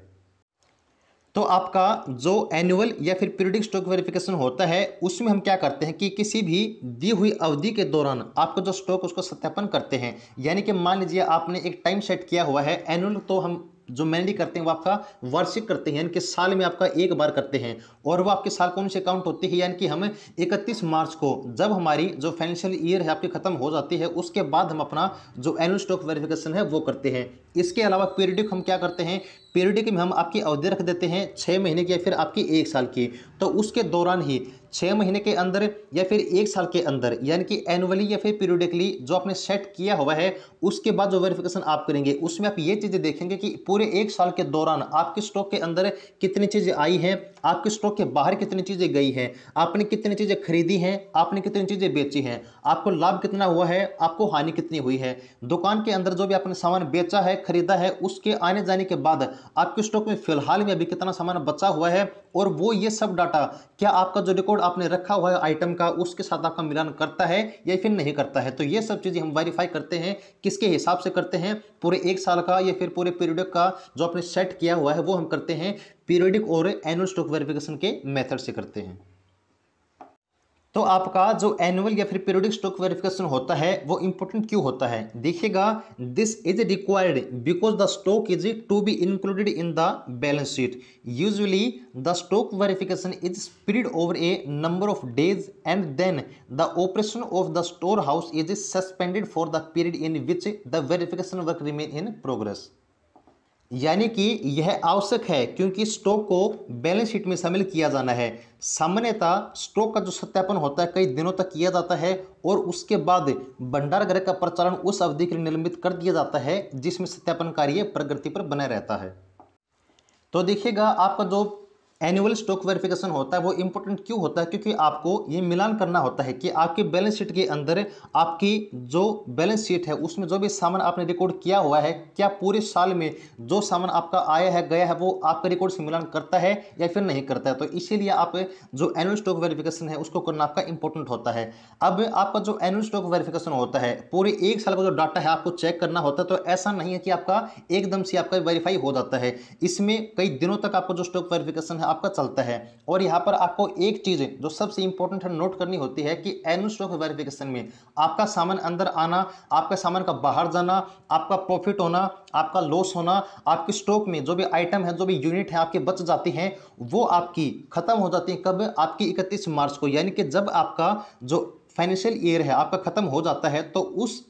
तो आपका जो एनुअल या फिर पीरियडिक स्टॉक वेरिफिकेशन होता है उसमें हम क्या करते हैं कि किसी भी दी हुई अवधि के दौरान आपका जो स्टॉक उसको सत्यापन करते हैं यानी कि मान लीजिए आपने एक टाइम सेट किया हुआ है एनुअल तो हम जो मैनली करते हैं वो आपका वार्षिक करते हैं यानी कि साल में आपका एक बार करते हैं और वो आपके साल कौन से काउंट होती है यानी कि हम 31 मार्च को जब हमारी जो फाइनेंशियल ईयर है आपकी खत्म हो जाती है उसके बाद हम अपना जो एनुअल स्टॉक वेरिफिकेशन है वो करते हैं इसके अलावा पीरियडिक हम क्या करते हैं पीरियडिक में हम आपकी अवधि रख देते हैं छः महीने की या फिर आपकी एक साल की तो उसके दौरान ही छः महीने के अंदर या फिर एक साल के अंदर यानी कि एनुअली या फिर पीरियडिकली जो आपने सेट किया हुआ है उसके बाद जो वेरिफिकेशन आप करेंगे उसमें आप ये चीज़ें देखेंगे कि पूरे एक साल के दौरान आपके स्टॉक के अंदर कितनी चीज़ें आई हैं आपके स्टॉक के बाहर कितनी चीज़ें गई हैं आपने कितनी चीज़ें खरीदी हैं आपने कितनी चीज़ें बेची हैं आपको लाभ कितना हुआ है आपको हानि कितनी हुई है दुकान के अंदर जो भी आपने सामान बेचा है खरीदा है उसके आने जाने के बाद आपके स्टॉक में फिलहाल में अभी कितना सामान बचा हुआ है और वो ये सब डाटा क्या आपका जो रिकॉर्ड आपने रखा हुआ है आइटम का उसके साथ आपका मिलान करता है या फिर नहीं करता है तो ये सब चीज़ें हम वेरीफाई करते हैं किसके हिसाब से करते हैं पूरे एक साल का या फिर पूरे पीरियड का जो आपने सेट किया हुआ है वो हम करते हैं पीरियडिक और एनुअल स्टॉक वेरिफिकेशन के मेथड से करते हैं तो आपका जो एनुअल या फिर पीरियडिक स्टॉक वेरिफिकेशन होता है वो इंपॉर्टेंट क्यों होता है देखिएगा this is required because the stock is to be included in the balance sheet usually the stock verification is spread over a number of days and then the operation of the store house is suspended for the period in which the verification work remain in progress यानी कि यह आवश्यक है क्योंकि stock को balance sheet में शामिल किया जाना है सामान्यतः स्टॉक का जो सत्यापन होता है कई दिनों तक किया जाता है और उसके बाद भंडार गृह का प्रचालन उस अवधि के लिए निलंबित कर दिया जाता है जिसमें सत्यापन कार्य प्रगति पर बना रहता है तो देखिएगा आपका जो एनुअल स्टॉक वेरिफिकेशन होता है वो इंपॉर्टेंट क्यों होता है क्योंकि आपको ये मिलान करना होता है कि आपके बैलेंस शीट के अंदर आपकी जो बैलेंस शीट है उसमें जो भी सामान आपने रिकॉर्ड किया हुआ है क्या पूरे साल में जो सामान आपका आया है गया है वो आपके रिकॉर्ड से मिलान करता है या फिर नहीं करता है तो इसीलिए आप जो एनुअल स्टॉक वेरिफिकेशन है उसको करना आपका इंपॉर्टेंट होता है अब आपका जो एनुअल स्टॉक वेरिफिकेशन होता है पूरे एक साल का जो डाटा है आपको चेक करना होता है तो ऐसा नहीं है कि आपका एकदम से आपका वेरीफाई हो जाता है इसमें कई दिनों तक आपका जो स्टॉक वेरिफिकेशन है आपका चलता है और यहाँ पर आपको एक चीज़ जो सबसे इंपॉर्टेंट है नोट करनी होती है कि एनु स्टॉक वेरिफिकेशन में आपका सामान अंदर आना आपका सामान का बाहर जाना आपका प्रॉफिट होना आपका लॉस होना आपके स्टॉक में जो भी आइटम है जो भी यूनिट है आपके बच जाती हैं वो आपकी ख़त्म हो जाती है कब आपकी इकतीस मार्च को यानी कि जब आपका जो फाइनेंशियल ईयर है आपका ख़त्म हो जाता है तो उस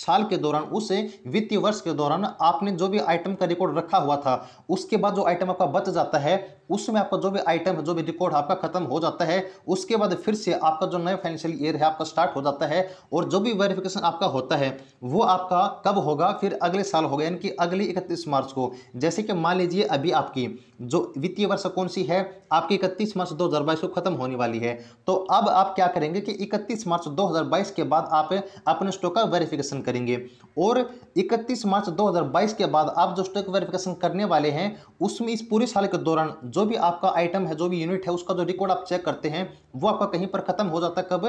साल के दौरान उस वित्तीय वर्ष के दौरान आपने जो भी आइटम का रिकॉर्ड रखा हुआ था उसके बाद जो आइटम आपका बच जाता है उसमें आपका जो भी आइटम है जो भी रिकॉर्ड आपका खत्म हो जाता है उसके बाद फिर से आपका जो नया फाइनेंशियल ईयर है आपका स्टार्ट हो जाता है और जो भी वेरिफिकेशन आपका होता है वो आपका कब होगा फिर अगले साल होगा यानी कि अगले इकतीस मार्च को जैसे कि मान लीजिए अभी आपकी जो वित्तीय वर्ष कौन सी है आपकी इकतीस मार्च दो को खत्म होने वाली है तो अब आप क्या करेंगे कि इकतीस मार्च दो के बाद आप अपने स्टॉक का वेरिफिकेशन करेंगे और इकतीस मार्च दो के बाद आप जो स्टॉक वेरिफिकेशन करने वाले हैं उसमें इस पूरे साल के दौरान जो भी आपका आइटम है जो भी यूनिट है उसका जो रिकॉर्ड आप चेक करते हैं वो आपका कहीं पर खत्म हो जाता है कब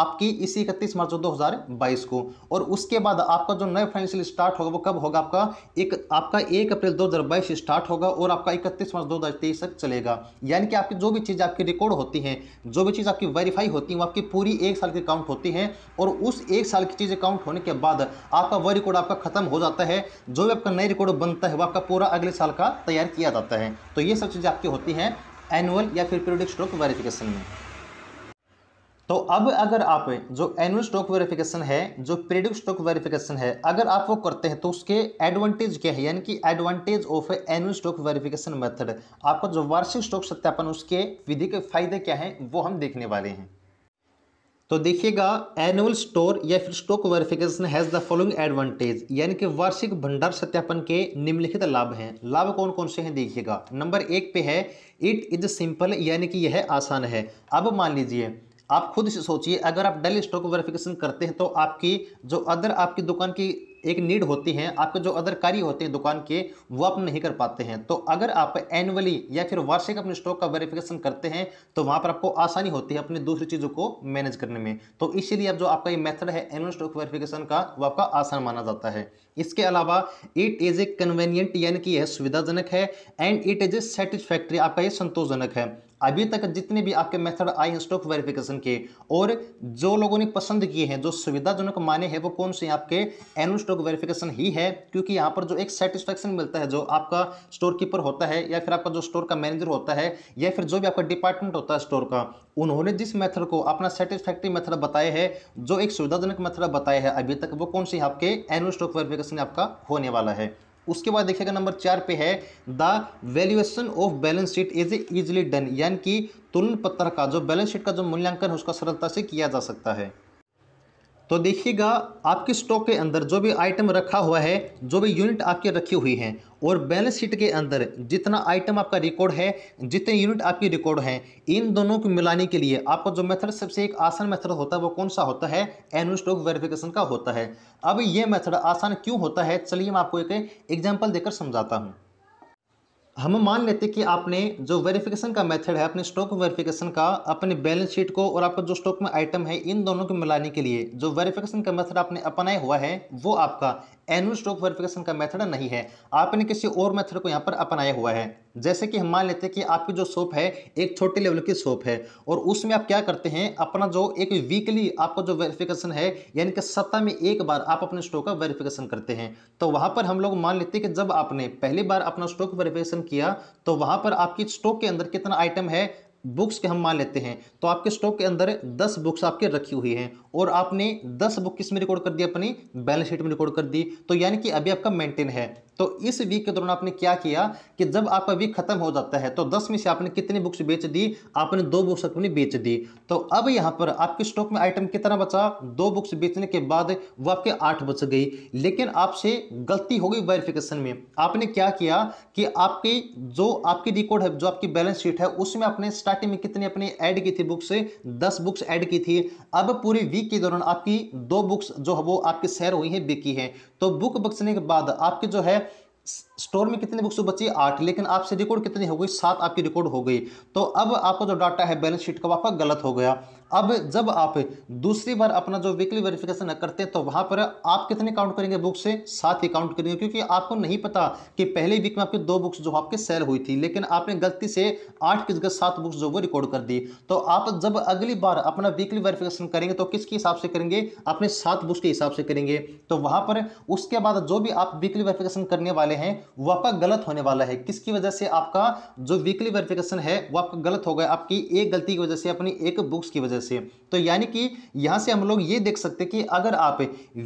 आपकी इसी इकतीस मार्च दो हज़ार बाईस को और उसके बाद आपका जो नया फाइनेंशियल स्टार्ट होगा वो कब होगा आपका एक आपका एक अप्रैल दो हज़ार बाईस स्टार्ट होगा और आपका इकतीस मार्च दो हज़ार तेईस तक चलेगा यानी कि आपकी जो भी चीज़ आपकी रिकॉर्ड होती है जो भी चीज़ आपकी वेरीफाई होती है वो आपकी पूरी एक साल की अकाउंट होती है और उस एक साल की चीज़ अकाउंट होने के बाद आपका वह रिकॉर्ड आपका खत्म हो जाता है जो भी आपका नया रिकॉर्ड बनता है वो आपका पूरा अगले साल का तैयार किया जाता है तो ये सब चीज़ें आपकी होती हैं एनुअल या फिर पीरियडिक स्ट्रोक वेरिफिकेशन में तो अब अगर आप जो एनुअल स्टॉक वेरिफिकेशन है जो पीरियडिक स्टॉक वेरिफिकेशन है अगर आप वो करते हैं तो उसके एडवांटेज क्या है यानी कि advantage of annual stock verification method आपका जो वार्षिक स्टॉक सत्यापन उसके विधि के फायदे क्या हैं वो हम देखने वाले हैं तो देखिएगा एनुअल स्टोर या फिर stock verification has the following advantage यानी कि वार्षिक भंडार सत्यापन के निम्नलिखित लाभ हैं लाभ कौन कौन से हैं देखिएगा नंबर एक पे है इट इज सिंपल यानी कि यह आसान है अब मान लीजिए आप खुद से सोचिए अगर आप डेली स्टॉक वेरिफिकेशन करते हैं तो आपकी जो अदर आपकी दुकान की एक नीड होती है आपके जो अदर कार्य होते हैं दुकान के वो आप नहीं कर पाते हैं तो अगर आप एनुअली या फिर वार्षिक अपने स्टॉक का वेरिफिकेशन करते हैं तो वहां पर आपको आसानी होती है अपनी दूसरी चीज़ों को मैनेज करने में तो इसीलिए अब जो आपका ये मेथड है एनुअल स्टॉक वेरिफिकेशन का वो आपका आसान माना जाता है इसके अलावा इट इज़ ए कन्वीनियंट यानी कि यह सुविधाजनक है and it is a satisfactory आपका ये संतोषजनक है अभी तक जितने भी आपके मेथड आए हैं स्टॉक वेरिफिकेशन के और जो लोगों ने पसंद किए हैं जो सुविधाजनक माने हैं वो कौन से आपके एनुअल स्टॉक वेरिफिकेशन ही है क्योंकि यहाँ पर जो एक सेटिस्फेक्शन मिलता है जो आपका स्टोर कीपर होता है या फिर आपका जो स्टोर का मैनेजर होता है या फिर जो भी आपका डिपार्टमेंट होता है स्टोर का उन्होंने जिस मेथड को अपना सेटिस्फैक्ट्री मेथड बताया है जो एक सुविधाजनक मेथड बताया है अभी तक वो कौन सी आपके एनुअल स्टॉक वेरिफिकेशन आपका होने वाला है उसके बाद देखिएगा नंबर चार पे है the valuation of balance sheet is easily done यानी कि तुलन पत्र का जो बैलेंस शीट का जो मूल्यांकन है उसका सरलता से किया जा सकता है तो देखिएगा आपके स्टॉक के अंदर जो भी आइटम रखा हुआ है जो भी यूनिट आपके रखी हुई हैं और बैलेंस शीट के अंदर जितना आइटम आपका रिकॉर्ड है जितने यूनिट आपकी रिकॉर्ड हैं इन दोनों को मिलाने के लिए आपका जो मेथड सबसे एक आसान मेथड होता है वो कौन सा होता है एनुअल स्टॉक वेरिफिकेशन का होता है अब ये मेथड आसान क्यों होता है चलिए मैं आपको एक एग्जाम्पल देकर समझाता हूँ हम मान लेते कि आपने जो वेरिफिकेशन का मेथड है अपने स्टॉक वेरिफिकेशन का अपने बैलेंस शीट को और आपका जो स्टॉक में आइटम है इन दोनों को मिलाने के लिए जो वेरिफिकेशन का मेथड आपने अपनाया हुआ है वो आपका एनुअल स्टॉक वेरिफिकेशन का मेथड नहीं है आपने किसी और मेथड को यहाँ पर अपनाया हुआ है जैसे कि हम मान लेते हैं कि आपकी जो शॉप है एक छोटे लेवल की शॉप है और उसमें आप क्या करते हैं अपना जो एक वीकली आपका जो वेरिफिकेशन है यानी कि सप्ताह में एक बार आप अपने स्टॉक का वेरिफिकेशन करते हैं तो वहाँ पर हम लोग मान लेते हैं कि जब आपने पहली बार अपना स्टॉक वेरिफिकेशन कंजम्पशन किया तो वहां पर आपकी स्टॉक के अंदर कितना आइटम है बुक्स के हम मान लेते हैं तो आपके स्टॉक के अंदर 10 बुक्स आपके रखी हुई हैं और आपने 10 बुक किस में रिकॉर्ड कर दी अपनी बैलेंस शीट में रिकॉर्ड कर दी तो यानी कि अभी आपका मेंटेन है तो इस वीक के दौरान आपने क्या किया कि जब आपका वीक खत्म हो जाता है तो दस में से आपने कितनी बुक्स बेच दी आपने दो बुक्स अपनी बेच दी तो अब यहां पर आपके स्टॉक में आइटम कितना बचा दो बुक्स बेचने के बाद वो आपके आठ बच गई लेकिन आपसे गलती हो गई वेरिफिकेशन में आपने क्या किया कि आपकी जो आपकी रिकॉर्ड है जो आपकी बैलेंस शीट है उसमें आपने स्टार्टिंग में कितनी अपने ऐड की थी बुक्स दस बुक्स ऐड की थी अब पूरे वीक के दौरान आपकी दो बुक्स जो है वो आपकी सैर हुई है बिकी है तो बुक बचने के बाद आपके जो है स्टोर में कितनी बुक्स बची आठ लेकिन आपसे रिकॉर्ड कितनी हो गई सात आपकी रिकॉर्ड हो गई तो अब आपका जो डाटा है बैलेंस शीट का आपका गलत हो गया अब जब आप दूसरी बार अपना जो वीकली वेरिफिकेशन करते हैं तो वहां पर आप कितने काउंट करेंगे बुक से सात ही काउंट करेंगे क्योंकि आपको नहीं पता कि पहले वीक में आपकी दो बुक्स जो आपके सेल हुई थी लेकिन आपने गलती से आठ की जगह सात बुक्स जो वो रिकॉर्ड कर दी तो आप जब अगली बार अपना वीकली वेरिफिकेशन करेंगे तो किसके हिसाब से करेंगे अपने सात बुक्स के हिसाब से करेंगे तो वहां पर उसके बाद जो भी आप वीकली वेरिफिकेशन करने वाले हैं वो आपका गलत होने वाला है किसकी वजह से आपका जो वीकली वेरिफिकेशन है वो आपका गलत हो गया आपकी एक गलती की वजह से अपनी एक बुक्स की वजह से तो यानी कि यहाँ से हम लोग ये देख सकते हैं कि अगर आप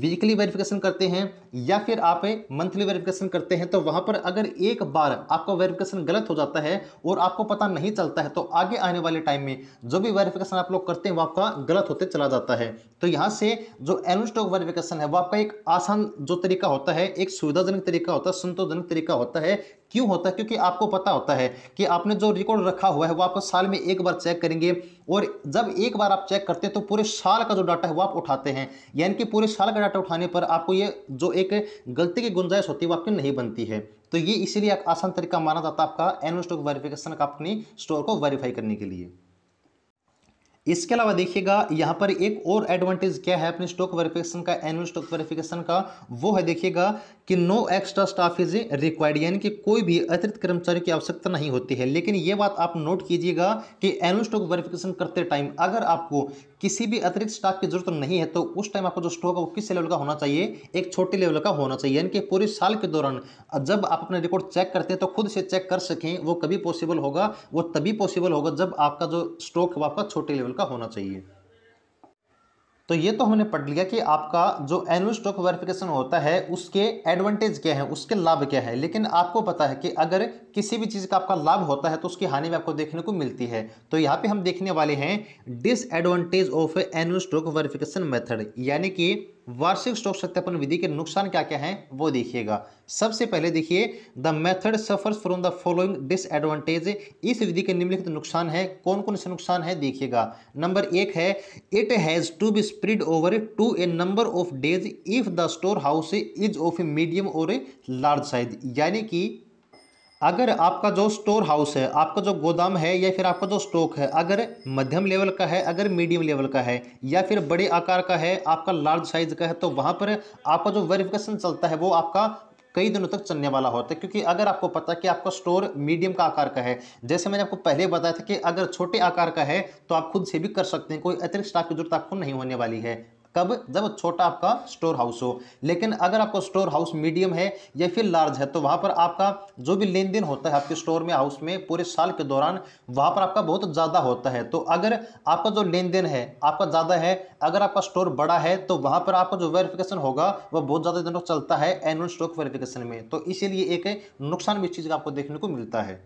वीकली वेरिफिकेशन करते हैं या फिर आप मंथली वेरिफिकेशन करते हैं तो वहाँ पर अगर एक बार आपका वेरिफिकेशन गलत हो जाता है और आपको पता नहीं चलता है तो आगे आने वाले टाइम में जो भी वेरिफिकेशन आप लोग करते हैं वो आपका गलत होते चला जाता है तो यहाँ से जो एनुअल स्टॉक वेरिफिकेशन है वो आपका एक आसान जो तरीका होता है एक सुविधाजनक तरीका होता है संतोषजनक तरीका होता है क्यों होता है क्योंकि आपको पता होता है कि आपने जो रिकॉर्ड रखा हुआ है वो आपको साल में एक बार चेक करेंगे और जब एक बार आप चेक करते हैं तो पूरे साल का जो डाटा है वो आप उठाते हैं यानी कि पूरे साल का डाटा उठाने पर आपको ये जो एक गलती की गुंजाइश होती है वो आपकी नहीं बनती है तो ये इसीलिए आसान तरीका माना जाता है आपका एनुअल स्टॉक वेरिफिकेशन का अपनी स्टोर को वेरीफाई करने के लिए इसके अलावा देखिएगा यहाँ पर एक और एडवांटेज क्या है अपने स्टॉक वेरिफिकेशन का एनुअल स्टॉक वेरिफिकेशन का वो है देखिएगा कि no extra staff is required यानी कि कोई भी अतिरिक्त कर्मचारी की आवश्यकता नहीं होती है लेकिन ये बात आप नोट कीजिएगा कि एनुअल स्टॉक वेरिफिकेशन करते टाइम अगर आपको किसी भी अतिरिक्त स्टाफ की जरूरत नहीं है तो उस टाइम आपको जो स्टॉक है वो किस लेवल का होना चाहिए एक छोटे लेवल का होना चाहिए यानी कि पूरे साल के दौरान जब आप अपने रिकॉर्ड चेक करते हैं तो खुद से चेक कर सकें वो कभी पॉसिबल होगा वो तभी पॉसिबल होगा जब आपका जो स्टॉक है आपका छोटे लेवल का होना चाहिए तो ये तो हमने पढ़ लिया कि आपका जो एनुअल स्टॉक वेरिफिकेशन होता है उसके एडवांटेज क्या है उसके लाभ क्या है लेकिन आपको पता है कि अगर किसी भी चीज़ का आपका लाभ होता है तो उसकी हानि भी आपको देखने को मिलती है तो यहाँ पे हम देखने वाले हैं disadvantage of annual stock verification method यानी कि वार्षिक स्टॉक सत्यापन विधि के नुकसान क्या क्या हैं वो देखिएगा सबसे पहले देखिए the method suffers from the following disadvantage इस विधि के निम्नलिखित नुकसान है कौन कौन से नुकसान है देखिएगा नंबर एक है it has to be spread over to a number of days if the store house is of a medium और ए लार्ज साइज यानी कि अगर आपका जो स्टोर हाउस है आपका जो गोदाम है या फिर आपका जो स्टॉक है अगर मध्यम लेवल का है अगर मीडियम लेवल का है या फिर बड़े आकार का है आपका लार्ज साइज का है तो वहाँ पर आपका जो वेरिफिकेशन चलता है वो आपका कई दिनों तक चलने वाला होता है क्योंकि अगर आपको पता है कि आपका स्टोर मीडियम का आकार का है जैसे मैंने आपको पहले बताया था कि अगर छोटे आकार का है तो आप खुद से भी कर सकते हैं कोई अतिरिक्त स्टाफ की जरूरत आपको नहीं होने वाली है कब जब छोटा आपका स्टोर हाउस हो लेकिन अगर आपका स्टोर हाउस मीडियम है या फिर लार्ज है तो वहाँ पर आपका जो भी लेन देन होता है आपके स्टोर में हाउस में पूरे साल के दौरान वहाँ पर आपका बहुत ज़्यादा होता है तो अगर आपका जो लेन देन है आपका ज़्यादा है अगर आपका स्टोर बड़ा है तो वहाँ पर आपका जो वेरिफिकेशन होगा वह बहुत ज़्यादा दिनों चलता है एनुअल स्टॉक वेरिफिकेशन में तो इसीलिए एक नुकसान भी इस चीज़ का आपको देखने को मिलता है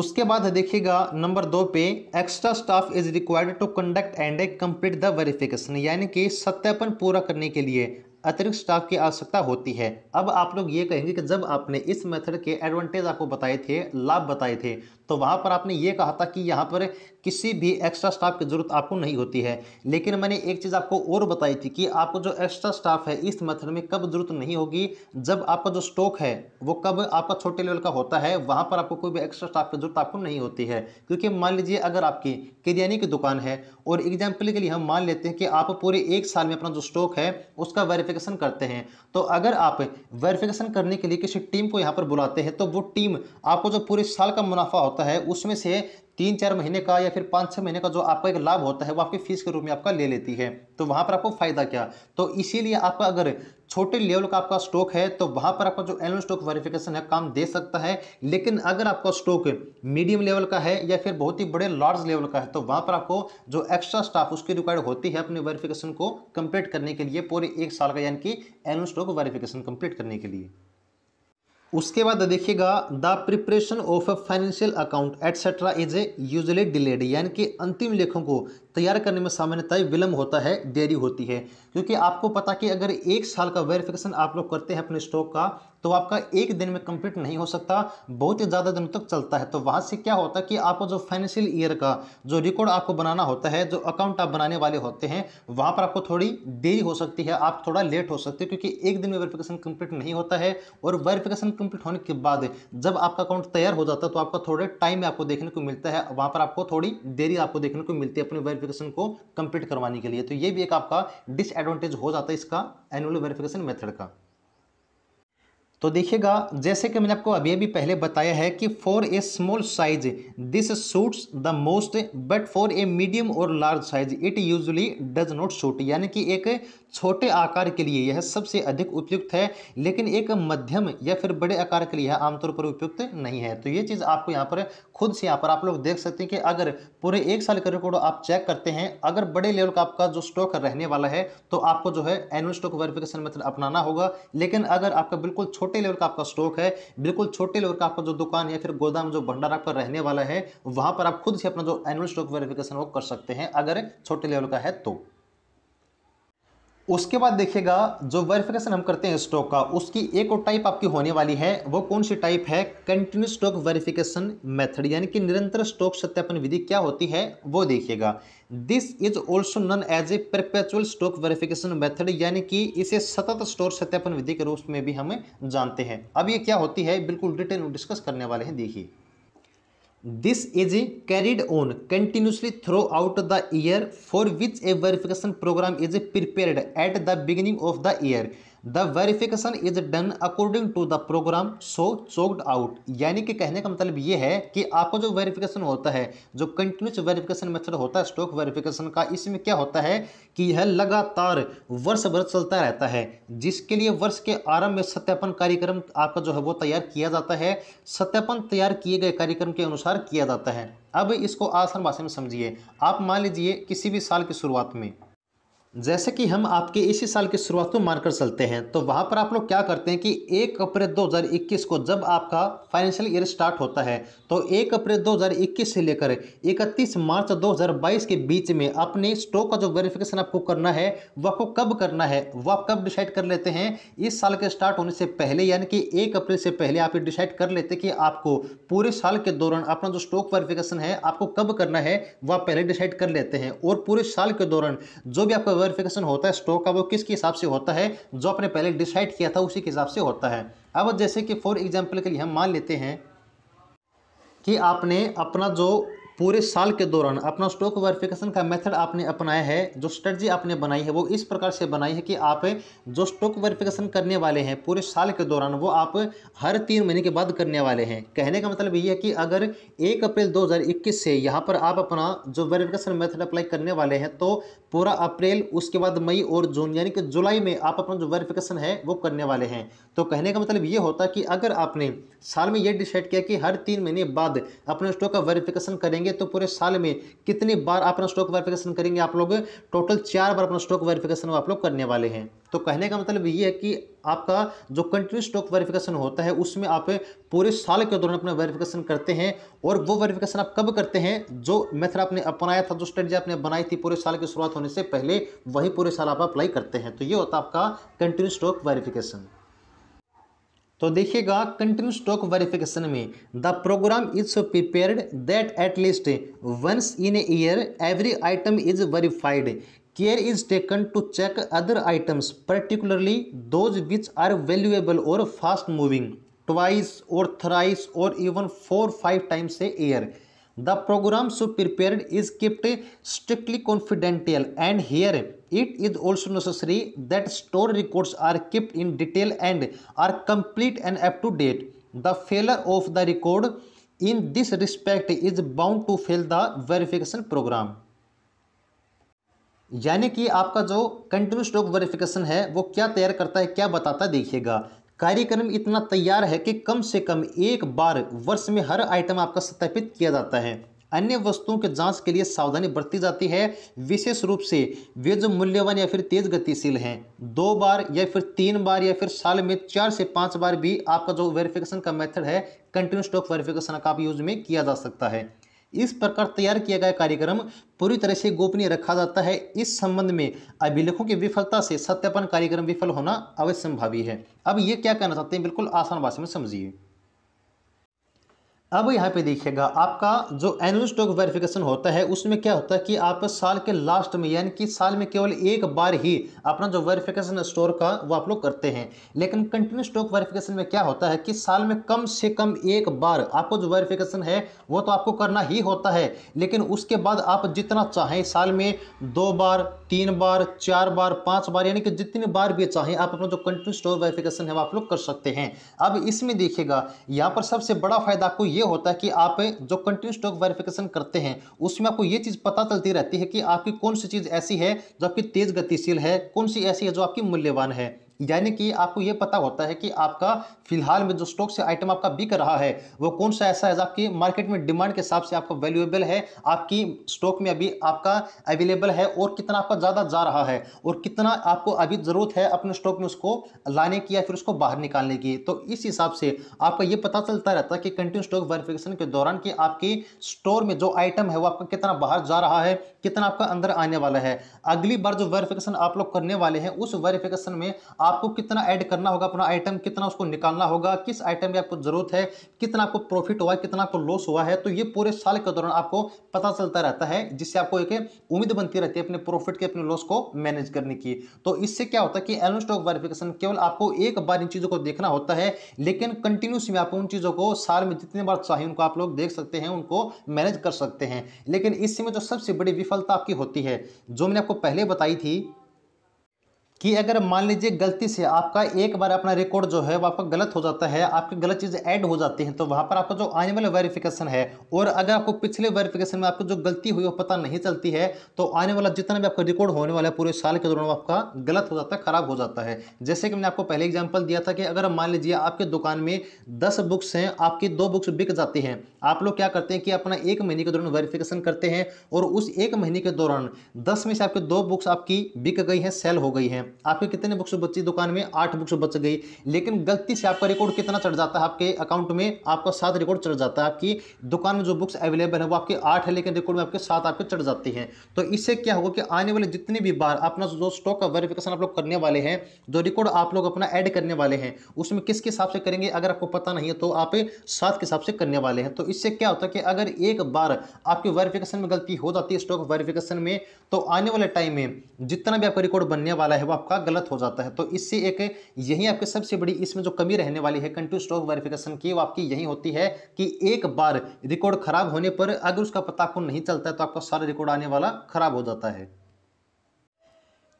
उसके बाद देखिएगा नंबर दो पे extra staff is required to conduct and complete the verification यानी कि सत्यापन पूरा करने के लिए अतिरिक्त स्टाफ की आवश्यकता होती है अब आप लोग ये कहेंगे कि जब आपने इस मेथड के एडवांटेज आपको बताए थे लाभ बताए थे तो वहाँ पर आपने ये कहा था कि यहाँ पर किसी भी एक्स्ट्रा स्टाफ की ज़रूरत आपको नहीं होती है लेकिन मैंने एक चीज़ आपको और बताई थी कि आपको जो एक्स्ट्रा स्टाफ है इस मेथड में कब ज़रूरत नहीं होगी जब आपका जो स्टॉक है वो कब आपका छोटे लेवल का होता है वहाँ पर आपको कोई भी एक्स्ट्रा स्टाफ की ज़रूरत आपको नहीं होती है क्योंकि मान लीजिए अगर आपकी किरियानी की दुकान है और एग्जाम्पल के लिए हम मान लेते हैं कि आप पूरे एक साल में अपना जो स्टॉक है उसका वेरिफिकेशन करते हैं तो अगर आप वेरिफिकेशन करने के लिए किसी टीम को यहाँ पर बुलाते हैं तो वो टीम आपको जो पूरे साल का मुनाफा होता है उसमें से तीन चार महीने का या फिर पाँच छः महीने का जो आपका एक लाभ होता है वो आपकी फीस के रूप में आपका ले लेती है तो वहाँ पर आपको फ़ायदा क्या तो इसीलिए आपका अगर छोटे लेवल का आपका स्टॉक है तो वहाँ पर आपका जो एनुअल स्टॉक वेरिफिकेशन है काम दे सकता है लेकिन अगर आपका स्टॉक मीडियम लेवल का है या फिर बहुत ही बड़े लार्ज लेवल का है तो वहाँ पर आपको जो एक्स्ट्रा स्टाफ उसकी रिक्वायर्ड होती है अपने वेरिफिकेशन को कंप्लीट करने के लिए पूरे एक साल का यानी कि एनुअल स्टॉक वेरिफिकेशन कंप्लीट करने के लिए उसके बाद देखिएगा the preparation of a financial account etcetera is a usually delayed यानी कि अंतिम लेखों को तैयार करने में सामान्यतः विलंब होता है देरी होती है क्योंकि आपको पता कि अगर एक साल का वेरिफिकेशन आप लोग करते हैं अपने स्टॉक का तो आपका एक दिन में कंप्लीट नहीं हो सकता बहुत ही ज़्यादा दिनों तक चलता है तो वहाँ से क्या होता है कि आपको जो फाइनेंशियल ईयर का जो रिकॉर्ड आपको बनाना होता है जो अकाउंट आप बनाने वाले होते हैं वहाँ पर आपको थोड़ी देरी हो सकती है आप थोड़ा लेट हो सकते हैं क्योंकि एक दिन में वेरिफिकेशन कंप्लीट नहीं होता है और वेरिफिकेशन कंप्लीट होने के बाद जब आपका अकाउंट तैयार हो जाता है तो आपका थोड़े टाइम में आपको देखने को मिलता है वहाँ पर आपको थोड़ी देरी आपको देखने को मिलती है अपने वेरिफिक वेरिफिकेशन को कंप्लीट करवाने के लिए तो ये भी एक आपका डिसएडवांटेज हो जाता है इसका एनुअल वेरिफिकेशन मेथड का तो देखिएगा जैसे कि मैंने आपको अभी अभी पहले बताया है कि for a small size this suits the most but for a medium और large size it usually does not suit यानी कि एक छोटे आकार के लिए यह सबसे अधिक उपयुक्त है लेकिन एक मध्यम या फिर बड़े आकार के लिए आमतौर पर उपयुक्त नहीं है तो ये चीज़ आपको यहाँ पर खुद से यहाँ पर आप लोग देख सकते हैं कि अगर पूरे एक साल का रिकॉर्ड आप चेक करते हैं अगर बड़े लेवल का आपका जो स्टॉक रहने वाला है तो आपको जो है एनुअल स्टॉक वेरिफिकेशन मेथड अपनाना होगा लेकिन अगर आपका बिल्कुल छोटा छोटे लेवल का आपका स्टॉक है बिल्कुल छोटे लेवल का आपका जो दुकान या फिर गोदाम जो भंडार आपका रहने वाला है वहां पर आप खुद से अपना जो एनुअल स्टॉक वेरिफिकेशन वो कर सकते हैं अगर छोटे लेवल का है तो उसके बाद देखिएगा जो वेरिफिकेशन हम करते हैं स्टॉक का उसकी एक और टाइप आपकी होने वाली है वो कौन सी टाइप है कंटिन्यू स्टॉक वेरिफिकेशन मेथड यानी कि निरंतर स्टॉक सत्यापन विधि क्या होती है वो देखिएगा this is also known as a perpetual stock verification method यानी कि इसे सतत स्टोर सत्यापन विधि के रूप में भी हम जानते हैं अब ये क्या होती है बिल्कुल डिटेल में डिस्कस करने वाले हैं देखिए This is carried on continuously throughout the year for which a verification program is prepared at the beginning of the year. The verification is done according to the programme so chalked out यानी कि कहने का मतलब ये है कि आपको जो वेरिफिकेशन होता है जो कंटिन्यूस वेरिफिकेशन मेथड होता है स्टॉक वेरिफिकेशन का इसमें क्या होता है कि यह लगातार वर्ष भर चलता रहता है जिसके लिए वर्ष के आरंभ में सत्यापन कार्यक्रम आपका जो है वो तैयार किया जाता है सत्यापन तैयार किए गए कार्यक्रम के अनुसार किया जाता है अब इसको आसान भाषा में समझिए आप मान लीजिए किसी भी साल की शुरुआत में जैसे कि हम आपके इसी साल की शुरुआत में मानकर चलते हैं तो वहाँ पर आप लोग क्या करते हैं कि एक अप्रैल 2021 को जब आपका फाइनेंशियल ईयर स्टार्ट होता है तो एक अप्रैल 2021 से लेकर 31 मार्च 2022 के बीच में अपने स्टॉक का जो वेरिफिकेशन आपको करना है वह आपको कब करना है वह आप कब डिसाइड कर लेते हैं इस साल के स्टार्ट होने से पहले यानी कि एक अप्रैल से पहले आप ये डिसाइड कर लेते कि आपको पूरे साल के दौरान अपना जो स्टॉक वेरिफिकेशन है आपको कब करना है वह पहले डिसाइड कर लेते हैं और पूरे साल के दौरान जो भी आपका वेरिफिकेशन होता है स्टॉक का वो किसके हिसाब से होता है जो आपने पहले डिसाइड किया था उसी के हिसाब से होता है अब जैसे कि फॉर एग्जाम्पल के लिए हम मान लेते हैं कि आपने अपना जो पूरे साल के दौरान अपना स्टॉक वेरिफिकेशन का मेथड आपने अपनाया है जो स्ट्रेटजी आपने बनाई है वो इस प्रकार से बनाई है कि आप जो स्टॉक वेरिफिकेशन करने वाले हैं पूरे साल के दौरान वो आप हर तीन महीने के बाद करने वाले हैं कहने का मतलब ये है कि अगर एक अप्रैल 2021 से यहाँ पर आप अपना जो वेरिफिकेशन मेथड अप्लाई करने वाले हैं तो पूरा अप्रैल उसके बाद मई और जून यानी कि जुलाई में आप अपना जो वेरिफिकेशन है वो करने वाले हैं तो कहने का मतलब ये होता कि अगर आपने साल में ये डिसाइड किया कि हर तीन महीने बाद अपने स्टॉक का वेरिफिकेशन करेंगे तो पूरे साल में कितनी बार अपना स्टॉक वेरिफिकेशन करेंगे आप लोग टोटल चार बार अपना स्टॉक वेरिफिकेशन आप लोग करने वाले हैं तो कहने का मतलब ये है कि आपका जो कंटिन्यू स्टॉक वेरिफिकेशन होता है उसमें आप पूरे साल के दौरान अपना वेरिफिकेशन करते हैं और वो वेरिफिकेशन आप कब करते हैं जो मेथड आपने अपनाया था जो स्ट्रेटजी आपने बनाई थी पूरे साल की शुरुआत होने से पहले वही पूरे साल आप अप्लाई करते हैं तो ये होता है आपका कंटिन्यू स्टॉक वेरिफिकेशन तो देखिएगा कंटिन्यू स्टॉक वेरिफिकेशन में the programme is prepared that at least once in a year every item is verified care is taken to check other items particularly those which are valuable और fast moving twice और thrice और even four five times a year the programme so prepared is kept strictly confidential and here It is also necessary that store records are kept in detail and are complete and up to date. The failure of the record in this respect is bound to fail the verification program. यानी कि आपका जो continue stock verification है वो क्या तैयार करता है क्या बताता है देखिएगा कार्यक्रम इतना तैयार है कि कम से कम एक बार वर्ष में हर आइटम आपका सत्यापित किया जाता है अन्य वस्तुओं के जांच के लिए सावधानी बरती जाती है विशेष रूप से वे जो मूल्यवान या फिर तेज गतिशील हैं दो बार या फिर तीन बार या फिर साल में चार से पाँच बार भी आपका जो वेरिफिकेशन का मेथड है कंटिन्यू स्टॉक वेरिफिकेशन का यूज में किया जा सकता है इस प्रकार तैयार किया गया कार्यक्रम पूरी तरह से गोपनीय रखा जाता है इस संबंध में अभिलेखों की विफलता से सत्यापन कार्यक्रम विफल होना अवश्य संभावी है अब ये क्या कहना चाहते हैं बिल्कुल आसान भाषा में समझिए अब यहाँ पे देखिएगा आपका जो एनुअल स्टॉक वेरिफिकेशन होता है उसमें क्या होता है कि आप साल के लास्ट में यानी कि साल में केवल एक बार ही अपना जो वेरिफिकेशन स्टोर का वो आप लोग करते हैं लेकिन कंटिन्यू स्टॉक वेरिफिकेशन में क्या होता है कि साल में कम से कम एक बार आपको जो वेरिफिकेशन है वो तो आपको करना ही होता है लेकिन उसके बाद आप जितना चाहें साल में दो बार तीन बार चार बार पाँच बार यानी कि जितनी बार भी चाहें आप अपना जो कंटिन्यू स्टोर वेरिफिकेशन है वो आप लोग कर सकते हैं अब इसमें देखिएगा यहाँ पर सबसे बड़ा फायदा आपको ये होता है कि आप जो कंटिन्यू स्टॉक वेरिफिकेशन करते हैं उसमें आपको ये चीज़ पता चलती रहती है कि आपकी कौन सी चीज़ ऐसी है जो आपकी तेज़ गतिशील है कौन सी ऐसी है जो आपकी मूल्यवान है यानी कि आपको ये पता होता है कि आपका फिलहाल में जो स्टॉक से आइटम आपका बिक रहा है वो कौन सा ऐसा है आपकी मार्केट में डिमांड के हिसाब से आपका वैल्यूएबल है आपकी स्टॉक में अभी आपका अवेलेबल है और कितना आपका ज़्यादा जा रहा है और कितना आपको अभी ज़रूरत है अपने स्टॉक में उसको लाने की या फिर उसको बाहर निकालने की तो इस हिसाब से आपका यह पता चलता रहता है कि कंटिन्यू स्टॉक वेरिफिकेशन के दौरान कि आपकी स्टोर में जो आइटम है वो आपका कितना बाहर जा रहा है कितना आपका अंदर आने वाला है अगली बार जो वेरिफिकेशन आप लोग करने वाले हैं उस वेरिफिकेशन में आपको कितना ऐड करना होगा अपना आइटम कितना उसको निकालना होगा किस आइटम की आपको ज़रूरत है कितना आपको प्रॉफिट हुआ है कितना आपको लॉस हुआ है तो ये पूरे साल के दौरान आपको पता चलता रहता है जिससे आपको एक उम्मीद बनती रहती है अपने प्रॉफिट के अपने लॉस को मैनेज करने की तो इससे क्या होता है कि एलो स्टॉक वेरिफिकेशन केवल आपको एक बार इन चीज़ों को देखना होता है लेकिन कंटिन्यूस में आपको उन चीज़ों को साल में जितने बार चाहिए उनको आप लोग देख सकते हैं उनको मैनेज कर सकते हैं लेकिन इसमें जो सबसे बड़ी विफलता आपकी होती है जो मैंने आपको पहले बताई थी कि अगर मान लीजिए गलती से आपका एक बार अपना रिकॉर्ड जो है वो आपका गलत हो जाता है आपकी गलत चीज़ ऐड हो जाती हैं तो वहाँ पर आपका जो आने वाला वेरिफिकेशन है और अगर आपको पिछले वेरिफिकेशन में आपकी जो गलती हुई वो पता नहीं चलती है तो आने वाला जितना भी आपका रिकॉर्ड होने वाला है पूरे साल के दौरान आपका गलत हो जाता है खराब हो जाता है जैसे कि मैंने आपको पहले एग्जाम्पल दिया था कि अगर मान लीजिए आपके दुकान में दस बुक्स हैं आपकी दो बुक्स बिक जाती हैं आप लोग क्या करते हैं कि अपना एक महीने के दौरान वेरीफिकेशन करते हैं और उस एक महीने के दौरान दस में से आपके दो बुक्स आपकी बिक गई हैं सेल हो गई हैं आपके कितने बुक्स बची दुकान में आठ बुक्स बच गई लेकिन गलती से आपका रिकॉर्ड कितना चढ़ जाता है आपके अकाउंट में आपका सात रिकॉर्ड चढ़ जाता है आपकी दुकान में जो बुक्स अवेलेबल है वो आपके आठ है लेकिन रिकॉर्ड में आपके सात आपके चढ़ जाती हैं तो इससे क्या होगा कि आने वाले जितने भी बार अपना जो स्टॉक का वेरिफिकेशन आप लोग करने वाले हैं जो रिकॉर्ड आप लोग अपना ऐड करने वाले हैं उसमें किसके हिसाब से करेंगे अगर आपको पता नहीं है तो आप सात के हिसाब से करने वाले हैं तो इससे क्या होता है कि अगर एक बार आपकी वेरिफिकेशन में गलती हो जाती है स्टॉक वेरिफिकेशन में तो आने वाले टाइम में जितना भी आपका रिकॉर्ड बनने वाला है वह आपका गलत हो जाता है तो इससे एक यही आपकी सबसे बड़ी इसमें जो कमी रहने वाली है कंटिन्यू स्टॉक वेरिफिकेशन की वो आपकी यही होती है कि एक बार रिकॉर्ड खराब होने पर अगर उसका पता आपको नहीं चलता है तो आपका सारा रिकॉर्ड आने वाला खराब हो जाता है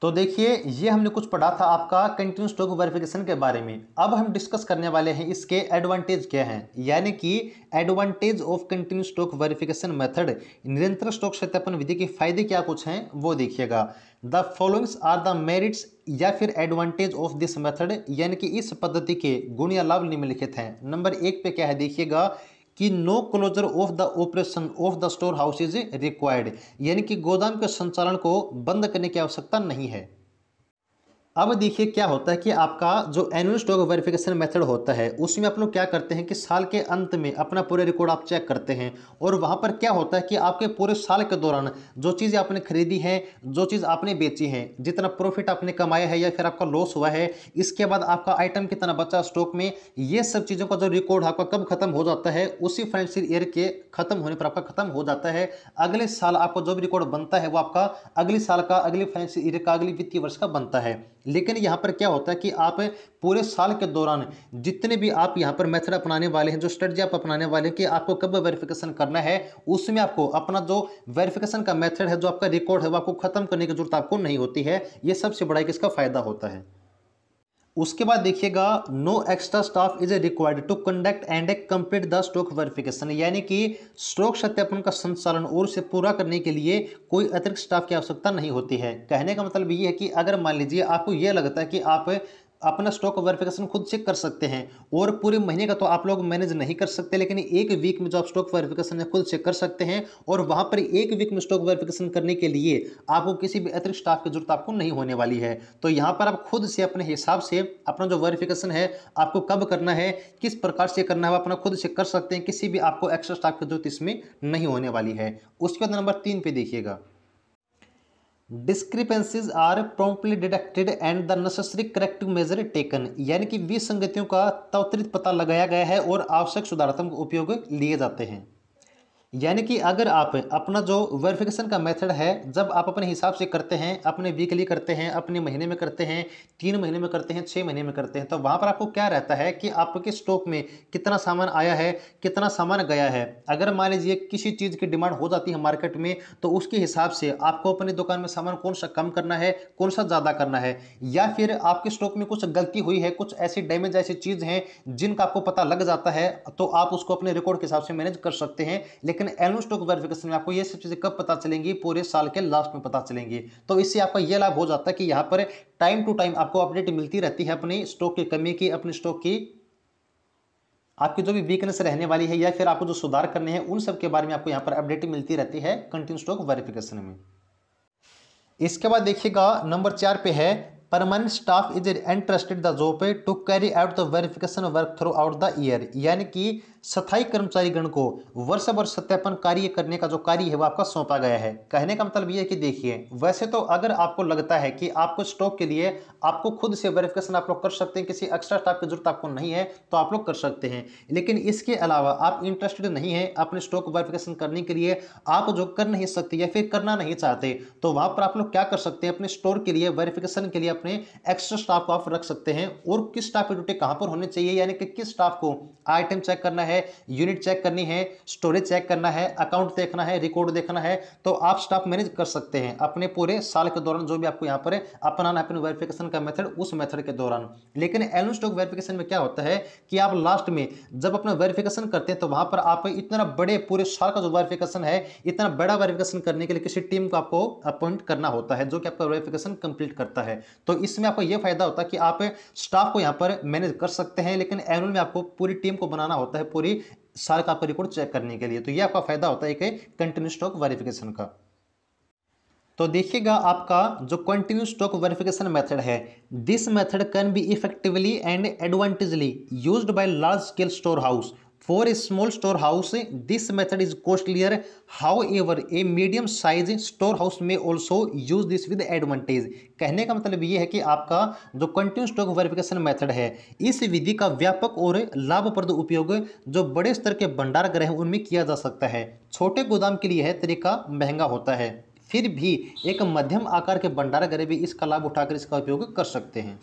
तो देखिए ये हमने कुछ पढ़ा था आपका कंटिन्यू स्टॉक वेरिफिकेशन के बारे में अब हम डिस्कस करने वाले हैं इसके एडवांटेज क्या हैं यानी कि advantage of continue stock verification method निरंतर स्टॉक सत्यापन विधि के फायदे क्या कुछ हैं वो देखिएगा the followings are the merits या फिर एडवांटेज ऑफ दिस मेथड यानी कि इस पद्धति के गुण या लाभ निम्नलिखित हैं नंबर एक पे क्या है देखिएगा कि no closure of the operation of the store house is required यानी कि गोदाम के संचालन को बंद करने की आवश्यकता नहीं है अब देखिए क्या होता है कि आपका जो एनुअल स्टॉक वेरिफिकेशन मेथड होता है उसमें आप लोग क्या करते हैं कि साल के अंत में अपना पूरे रिकॉर्ड आप चेक करते हैं और वहाँ पर क्या होता है कि आपके पूरे साल के दौरान जो चीज़ें आपने खरीदी हैं जो चीज़ आपने बेची हैं जितना प्रॉफिट आपने कमाया है या फिर आपका लॉस हुआ है इसके बाद आपका आइटम कितना बचा स्टॉक में ये सब चीज़ों का जो रिकॉर्ड आपका कब खत्म हो जाता है उसी फाइनेंशियल ईयर के खत्म होने पर आपका खत्म हो जाता है अगले साल आपका जो भी रिकॉर्ड बनता है वो आपका अगले साल का अगले फाइनेंशियल ईयर का अगले वित्तीय वर्ष का बनता है लेकिन यहाँ पर क्या होता है कि आप पूरे साल के दौरान जितने भी आप यहाँ पर मेथड अपनाने वाले हैं जो स्ट्रेटजी आप अपनाने वाले हैं कि आपको कब वेरिफिकेशन करना है उसमें आपको अपना जो वेरिफिकेशन का मेथड है जो आपका रिकॉर्ड है वो आपको खत्म करने की जरूरत आपको नहीं होती है ये सबसे बड़ा एक इसका फायदा होता है उसके बाद देखिएगा no extra staff is required to conduct and a complete the stroke verification यानी कि स्ट्रोक सत्यापन का संचालन और उसे पूरा करने के लिए कोई अतिरिक्त स्टाफ की आवश्यकता नहीं होती है कहने का मतलब ये है कि अगर मान लीजिए आपको यह लगता है कि आप अपना स्टॉक वेरिफिकेशन खुद चेक कर सकते हैं और पूरे महीने का तो आप लोग मैनेज नहीं कर सकते लेकिन एक वीक में जो आप स्टॉक वेरिफिकेशन है खुद चेक कर सकते हैं और वहां पर एक वीक में स्टॉक वेरिफिकेशन करने के लिए आपको किसी भी अतिरिक्त स्टाफ की जरूरत आपको नहीं होने वाली है तो यहाँ पर आप खुद से अपने हिसाब से अपना जो वेरिफिकेशन है आपको कब करना है किस प्रकार से करना है अपना खुद से कर सकते हैं किसी भी आपको एक्स्ट्रा स्टाफ की जरूरत इसमें नहीं होने वाली है उसके बाद नंबर तीन पे देखिएगा discrepancies are promptly detected and the necessary corrective measure taken यानी कि विसंगतियों का त्वरित पता लगाया गया है और आवश्यक सुधारात्मक उपयोग लिए जाते हैं यानी कि अगर आप अपना जो वेरिफिकेशन का मेथड है जब आप अपने हिसाब से करते हैं अपने वीकली करते हैं अपने महीने में करते हैं तीन महीने में करते हैं छः महीने में करते हैं तो वहाँ पर आपको क्या रहता है कि आपके स्टॉक में कितना सामान आया है कितना सामान गया है अगर मान लीजिए किसी चीज़ की डिमांड हो जाती है मार्केट में तो उसके हिसाब से आपको अपनी दुकान में सामान कौन सा कम करना है कौन सा ज़्यादा करना है या फिर आपके स्टॉक में कुछ गलती हुई है कुछ ऐसी डैमेज ऐसी चीज़ हैं जिनका आपको पता लग जाता है तो आप उसको अपने रिकॉर्ड के हिसाब से मैनेज कर सकते हैं लेकिन एनुअल स्टॉक वेरिफिकेशन में आपको ये सब चीज़ें कब पता चलेंगी पूरे साल के लास्ट में पता चलेंगी तो इससे आपका यह लाभ हो जाता है कि यहाँ पर टाइम टू टाइम आपको अपडेट मिलती रहती है अपनी स्टॉक की कमी की अपने स्टॉक की आपकी जो भी वीकनेस रहने वाली है या फिर आपको जो सुधार करने हैं उन सब के बारे में आपको यहाँ पर अपडेट मिलती रहती है कंटिन्यू स्टॉक वेरिफिकेशन में इसके बाद देखिएगा नंबर चार पे है permanent staff is entrusted the job to carry out the verification work throughout the year यानी कि स्थायी कर्मचारीगण को वर्ष भर सत्यापन कार्य करने का जो कार्य है वो आपका सौंपा गया है कहने का मतलब ये है कि देखिए वैसे तो अगर आपको लगता है कि आपको स्टॉक के लिए आपको खुद से वेरिफिकेशन आप लोग कर सकते हैं किसी एक्स्ट्रा स्टाफ की जरूरत आपको नहीं है तो आप लोग कर सकते हैं लेकिन इसके अलावा आप इंटरेस्टेड नहीं है अपने स्टॉक वेरिफिकेशन करने के लिए आप जो कर नहीं सकते या फिर करना नहीं चाहते तो वहां पर आप लोग क्या कर सकते हैं अपने स्टोर के लिए वेरिफिकेशन के लिए अपने एक्स्ट्रा स्टाफ को आप रख सकते हैं और किस स्टाफ की ड्यूटी कहाँ पर होनी चाहिए यानी कि किस स्टाफ को आइटम चेक करना है यूनिट चेक करनी है स्टोरेज चेक करना है अकाउंट देखना है रिकॉर्ड देखना है तो आप स्टाफ मैनेज कर सकते हैं अपने पूरे साल के दौरान जो भी आपको यहाँ पर अपनाना अपने वेरिफिकेशन का मेथड उस मेथड के दौरान लेकिन एलो स्टॉक वेरिफिकेशन में क्या होता है कि आप लास्ट में जब अपना वेरिफिकेशन करते हैं तो वहाँ पर आप इतना बड़े पूरे साल का जो वेरिफिकेशन है इतना बड़ा वेरिफिकेशन करने के लिए किसी टीम को आपको अपॉइंट करना होता है जो कि आपका वेरिफिकेशन कंप्लीट करता है तो इसमें आपको यह फायदा होता है कि आप स्टाफ को यहां पर मैनेज कर सकते हैं लेकिन एनुअल में आपको पूरी टीम को बनाना होता है पूरी साल का आपका रिकॉर्ड चेक करने के लिए तो यह आपका फायदा होता है एक कंटिन्यू स्टॉक वेरिफिकेशन का तो देखिएगा आपका जो कंटिन्यू स्टॉक वेरिफिकेशन मेथड है this method can be effectively and advantageously used by large scale store house For a this storehouse, is costlier however a medium size store house में also use this with advantage कहने का मतलब ये है कि आपका जो continue stock verification method है इस विधि का व्यापक और लाभप्रद उपयोग जो बड़े स्तर के भंडार गृह उनमें किया जा सकता है छोटे गोदाम के लिए यह तरीका महंगा होता है फिर भी एक मध्यम आकार के भंडार गृह भी इसका लाभ उठाकर इसका उपयोग कर सकते हैं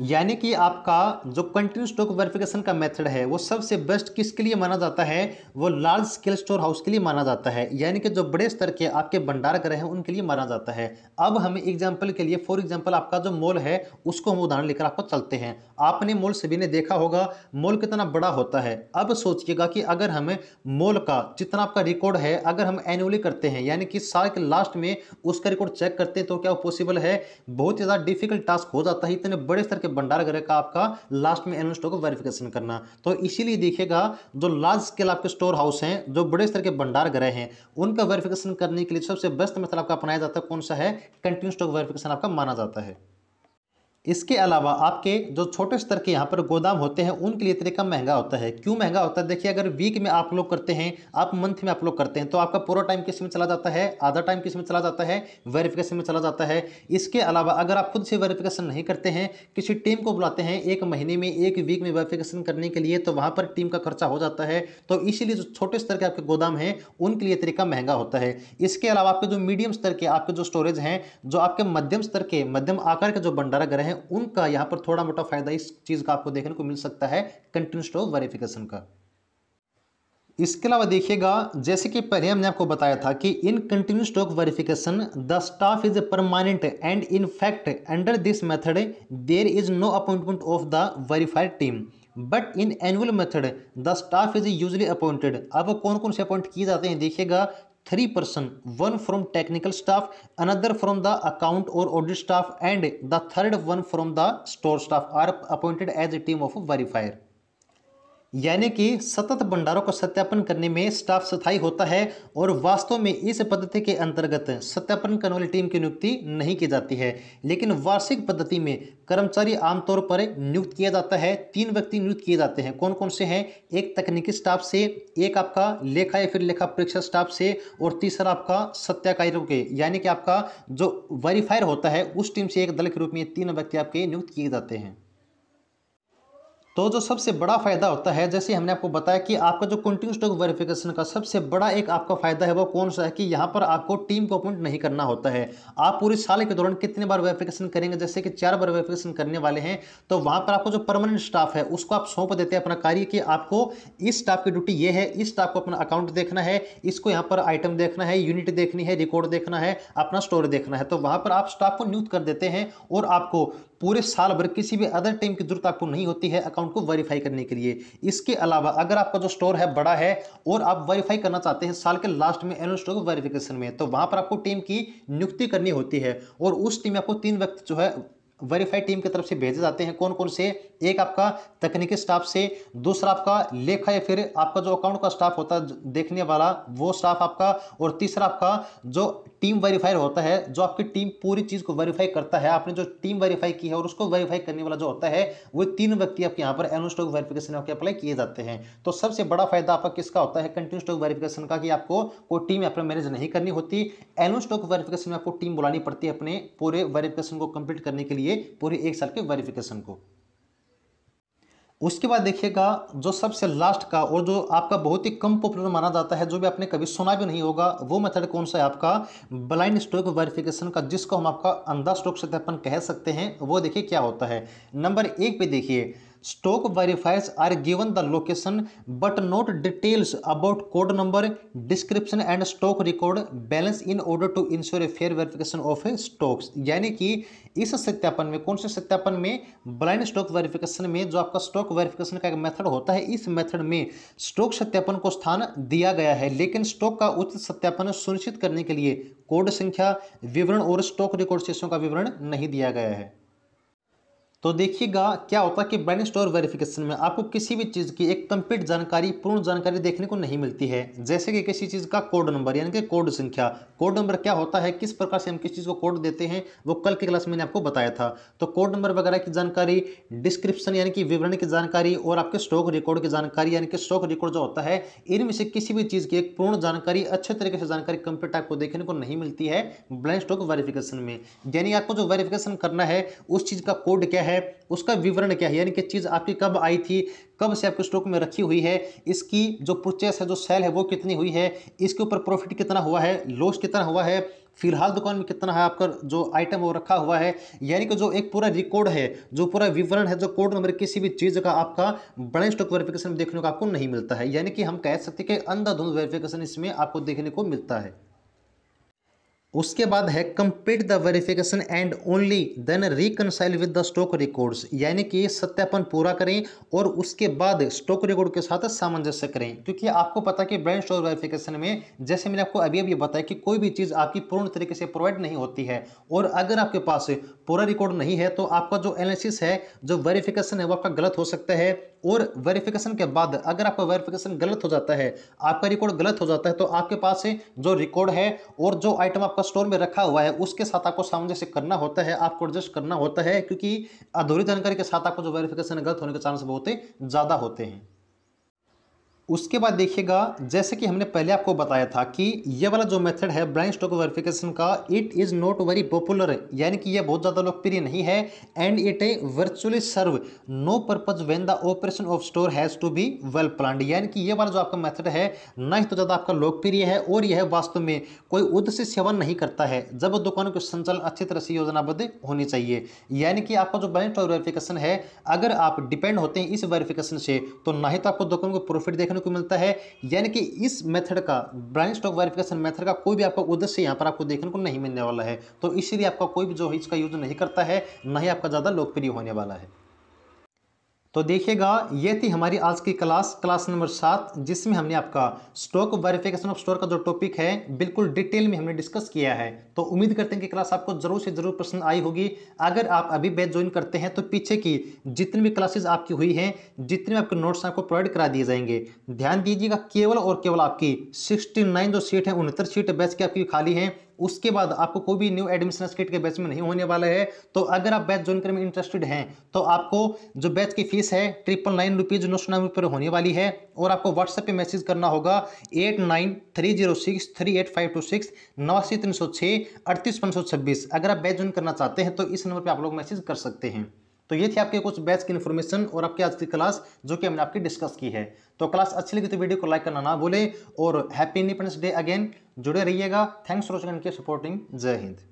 यानी कि आपका जो कंटिन्यू स्टॉक वेरिफिकेशन का मेथड है वो सबसे बेस्ट किसके लिए माना जाता है वो लार्ज स्केल स्टोर हाउस के लिए माना जाता है यानी कि जो बड़े स्तर के आपके भंडार गृह हैं उनके लिए माना जाता है अब हम एग्जाम्पल के लिए फॉर एग्जाम्पल आपका जो मॉल है उसको हम उदाहरण लेकर आपको चलते हैं आपने मॉल सभी ने देखा होगा मॉल कितना बड़ा होता है अब सोचिएगा कि अगर हमें मॉल का जितना आपका रिकॉर्ड है अगर हम एनुअली करते हैं यानी कि साल के लास्ट में उसका रिकॉर्ड चेक करते हैं तो क्या पॉसिबल है बहुत ही ज़्यादा डिफिकल्ट टास्क हो जाता है इतने बड़े स्तर करके भंडार का आपका लास्ट में एनुअल स्टॉक वेरिफिकेशन करना तो इसीलिए देखिएगा जो लार्ज स्केल आपके स्टोर हाउस हैं जो बड़े स्तर के भंडार गृह हैं उनका वेरिफिकेशन करने के लिए सबसे बेस्ट मतलब आपका अपनाया जाता है कौन सा है कंटिन्यू स्टॉक वेरिफिकेशन आपका माना जाता है इसके अलावा आपके जो छोटे स्तर के यहाँ पर गोदाम होते हैं उनके लिए तरीका महंगा होता है क्यों महंगा होता है देखिए अगर वीक में आप लोग करते हैं आप मंथ में आप लोग करते हैं तो आपका पूरा टाइम किस में चला जाता है आधा टाइम किस में चला जाता है वेरिफिकेशन में चला जाता है इसके अलावा अगर आप खुद से वेरिफिकेशन नहीं करते हैं किसी टीम को बुलाते हैं एक महीने में एक वीक में वेरिफिकेशन करने के लिए तो वहाँ पर टीम का खर्चा हो जाता है तो इसीलिए जो छोटे स्तर के आपके गोदाम हैं उनके लिए तरीका महंगा होता है इसके अलावा आपके जो मीडियम स्तर के आपके जो स्टोरेज हैं जो आपके मध्यम स्तर के मध्यम आकार के जो भंडारा हैं हैं उनका यहां पर थोड़ा मोटा फायदा इस चीज़ का आपको देखने को मिल सकता है कंटिन्यू स्टोर वेरिफिकेशन का इसके अलावा देखिएगा जैसे कि पहले हमने आपको बताया था कि in continue stock verification the staff is permanent and in fact under this method there is no appointment of the verified team but in annual method the staff is usually appointed अब कौन कौन से appoint किए जाते हैं देखिएगा three person one from technical staff another from the account or audit staff and the third one from the store staff are appointed as a team of verifier यानी कि सतत भंडारों को सत्यापन करने में स्टाफ स्थाई होता है और वास्तव में इस पद्धति के अंतर्गत सत्यापन करने वाली टीम की नियुक्ति नहीं की जाती है लेकिन वार्षिक पद्धति में कर्मचारी आमतौर पर नियुक्त किया जाता है तीन व्यक्ति नियुक्त किए जाते हैं कौन कौन से हैं एक तकनीकी स्टाफ से एक आपका लेखा या फिर लेखा परीक्षा स्टाफ से और तीसरा आपका सत्याकारियों के यानी कि आपका जो वेरीफायर होता है उस टीम से एक दल के रूप में तीन व्यक्ति आपके नियुक्त किए जाते हैं तो जो सबसे बड़ा फ़ायदा होता है जैसे हमने आपको बताया कि आपका जो कंटिन्यू स्टॉक वेरिफिकेशन का सबसे बड़ा एक आपका फ़ायदा है वो कौन सा है कि यहाँ पर आपको टीम को अपॉइंट नहीं करना होता है आप पूरे साल के दौरान कितने बार वेरिफिकेशन करेंगे जैसे कि चार बार वेरिफिकेशन करने वाले हैं तो वहाँ पर आपको जो परमानेंट स्टाफ है उसको आप सौंप देते हैं अपना कार्य कि आपको इस स्टाफ की ड्यूटी ये है इस स्टाफ को अपना अकाउंट देखना है इसको यहाँ पर आइटम देखना है यूनिट देखनी है रिकॉर्ड देखना है अपना स्टोर देखना है तो वहाँ पर आप स्टाफ को नियुक्त कर देते हैं और आपको पूरे साल भर किसी भी अदर टाइम की जरूरत आपको नहीं होती है अकाउंट को वेरीफाई करने के लिए इसके अलावा अगर आपका जो स्टोर है बड़ा है और आप वेरीफाई करना चाहते हैं साल के लास्ट में एनुअल स्टोर वेरिफिकेशन में तो वहां पर आपको टीम की नियुक्ति करनी होती है और उस टीम में आपको तीन व्यक्ति जो है वेरीफाइड टीम की तरफ से भेजे जाते हैं कौन कौन से एक आपका तकनीकी स्टाफ से दूसरा आपका लेखा या फिर आपका जो अकाउंट का स्टाफ होता है देखने वाला वो स्टाफ आपका और तीसरा आपका जो टीम वेरीफाइड होता है जो आपकी टीम पूरी चीज़ को वेरीफाई करता है आपने जो टीम वेरीफाई की है और उसको वेरीफाई करने वाला जो होता है वो तीन व्यक्ति आपके यहाँ पर एनो स्टॉक वेरीफिकेशन आपके अप्लाई किए जाते हैं तो सबसे बड़ा फायदा आपका किसका होता है कंटिन्यू स्टॉक वेरीफिकेशन का कि आपको कोई टीम यहाँ पर मैनेज नहीं करनी होती एनो स्टॉक वेरीफिकेशन में आपको टीम बुलानी पड़ती है अपने पूरे वेरीफिकेशन को कंप्लीट करने के लिए लिए पूरे एक साल के वेरिफिकेशन को उसके बाद देखिएगा जो सबसे लास्ट का और जो आपका बहुत ही कम पॉपुलर माना जाता है जो भी आपने कभी सुना भी नहीं होगा वो मेथड कौन सा है आपका ब्लाइंड स्टॉक वेरिफिकेशन का जिसको हम आपका अंधा स्टॉक सत्यापन कह सकते हैं वो देखिए क्या होता है नंबर एक पे देखिए stock verifiers are given the location but not details about code number description and stock record balance in order to ensure a fair verification of stocks यानी कि इस सत्यापन में कौन से सत्यापन में ब्लाइंड स्टॉक वेरिफिकेशन में जो आपका स्टॉक वेरिफिकेशन का एक मेथड होता है इस मेथड में स्टॉक सत्यापन को स्थान दिया गया है लेकिन स्टॉक का उचित सत्यापन सुनिश्चित करने के लिए कोड संख्या विवरण और स्टॉक रिकॉर्ड शेषों का विवरण नहीं दिया गया है तो देखिएगा क्या होता है कि बैन स्टोर वेरिफिकेशन में आपको किसी भी चीज़ की एक कंप्लीट जानकारी पूर्ण जानकारी देखने को नहीं मिलती है जैसे कि किसी चीज़ का कोड नंबर यानी कि कोड संख्या कोड नंबर क्या होता है किस प्रकार से हम किस चीज़ को कोड देते हैं वो कल की क्लास में मैंने आपको बताया था तो कोड नंबर वगैरह की जानकारी डिस्क्रिप्शन यानी कि विवरण की जानकारी और आपके स्टॉक रिकॉर्ड की जानकारी यानी कि स्टॉक रिकॉर्ड जो होता है इनमें से किसी भी चीज़ की एक पूर्ण जानकारी अच्छे तरीके से जानकारी कंप्लीट आपको देखने को नहीं मिलती है ब्लैंड स्टॉक वेरिफिकेशन में यानी आपको जो वेरिफिकेशन करना है उस चीज़ का कोड क्या है है उसका विवरण क्या है यानी कि चीज़ आपकी कब आई थी कब से आपके स्टॉक में रखी हुई है इसकी जो परचेस है जो सेल है वो कितनी हुई है इसके ऊपर प्रॉफिट कितना हुआ है लॉस कितना हुआ है फिलहाल दुकान में कितना है आपका जो आइटम वो रखा हुआ है यानी कि जो एक पूरा रिकॉर्ड है जो पूरा विवरण है जो कोड नंबर किसी भी चीज़ का आपका बड़े स्टॉक वेरिफिकेशन देखने को आपको नहीं मिलता है यानी कि हम कह सकते हैं कि अंधाधुंध वेरिफिकेशन इसमें आपको देखने को मिलता है उसके बाद है complete the verification and only then reconcile with the stock records यानी कि सत्यापन पूरा करें और उसके बाद स्टॉक रिकॉर्ड के साथ सामंजस्य करें क्योंकि आपको पता कि ब्रांड स्टॉक वेरिफिकेशन में जैसे मैंने आपको अभी अभी बताया कि कोई भी चीज़ आपकी पूर्ण तरीके से प्रोवाइड नहीं होती है और अगर आपके पास पूरा रिकॉर्ड नहीं है तो आपका जो एनालिसिस है जो वेरिफिकेशन है वो आपका गलत हो सकता है और वेरिफिकेशन के बाद अगर आपका वेरिफिकेशन गलत हो जाता है आपका रिकॉर्ड गलत हो जाता है तो आपके पास जो रिकॉर्ड है और जो आइटम आपका आपका स्टोर में रखा हुआ है उसके साथ आपको सामंजस्य करना होता है आपको एडजस्ट करना होता है क्योंकि अधूरी जानकारी के साथ आपको जो वेरिफिकेशन गलत होने के चांस बहुत ज़्यादा होते हैं उसके बाद देखिएगा जैसे कि हमने पहले आपको बताया था कि यह वाला जो मेथड है ब्लाइंड स्टॉक वेरिफिकेशन का it is not very popular यानी कि यह बहुत ज़्यादा लोकप्रिय नहीं है and it a virtually serve no purpose when the operation of store has to be well plan यानी कि यह वाला जो आपका मेथड है ना ही तो ज़्यादा आपका लोकप्रिय है और यह वास्तव में कोई उद्देश्य सेवन नहीं करता है जब दुकानों के संचालन अच्छी तरह से योजनाबद्ध होनी चाहिए यानी कि आपका जो ब्लाइंड स्टॉक वेरिफिकेशन है अगर आप डिपेंड होते हैं इस वेरिफिकेशन से तो ना ही तो आपको दुकानों को प्रॉफिट देखने को मिलता है यानी कि इस मेथड का ब्रांच स्टॉक वेरिफिकेशन मेथड का कोई भी आपका उद्देश्य यहाँ पर आपको देखने को नहीं मिलने वाला है तो इसीलिए आपका कोई भी जो है इसका यूज नहीं करता है ना ही आपका ज़्यादा लोकप्रिय होने वाला है तो देखिएगा ये थी हमारी आज की क्लास क्लास नंबर सात जिसमें हमने आपका स्टॉक वेरिफिकेशन ऑफ स्टोर का जो टॉपिक है बिल्कुल डिटेल में हमने डिस्कस किया है तो उम्मीद करते हैं कि क्लास आपको जरूर से जरूर पसंद आई होगी अगर आप अभी बैच ज्वाइन करते हैं तो पीछे की जितनी भी क्लासेज आपकी हुई हैं जितने आपके नोट्स आपको प्रोवाइड करा दिए जाएंगे ध्यान दीजिएगा केवल और केवल आपकी सिक्सटी जो सीट है उनहत्तर सीट बैच की आपकी खाली है उसके बाद आपको कोई भी न्यू एडमिशन स्किट के बैच में नहीं होने वाला है तो अगर आप बैच ज्वाइन करने में इंटरेस्टेड हैं तो आपको जो बैच की फीस है ट्रिपल नाइन रुपीज़ नौ सौ रुपये होने वाली है और आपको व्हाट्सएप पे मैसेज करना होगा eight nine three zero six three eight five two six नवासी तीन सौ छः अड़तीस पाँच सौ छब्बीस अगर आप बैच ज्वाइन करना चाहते हैं तो इस नंबर पर आप लोग मैसेज कर सकते हैं तो ये थी आपके कुछ बैच की इन्फॉर्मेशन और आपकी आज की क्लास जो कि हमने आपकी डिस्कस की है तो क्लास अच्छी लगी तो वीडियो को लाइक करना ना भूले और हैप्पी इंडिपेंडेंस डे अगेन जुड़े रहिएगा थैंक्स फॉर वॉचिंग के सपोर्टिंग जय हिंद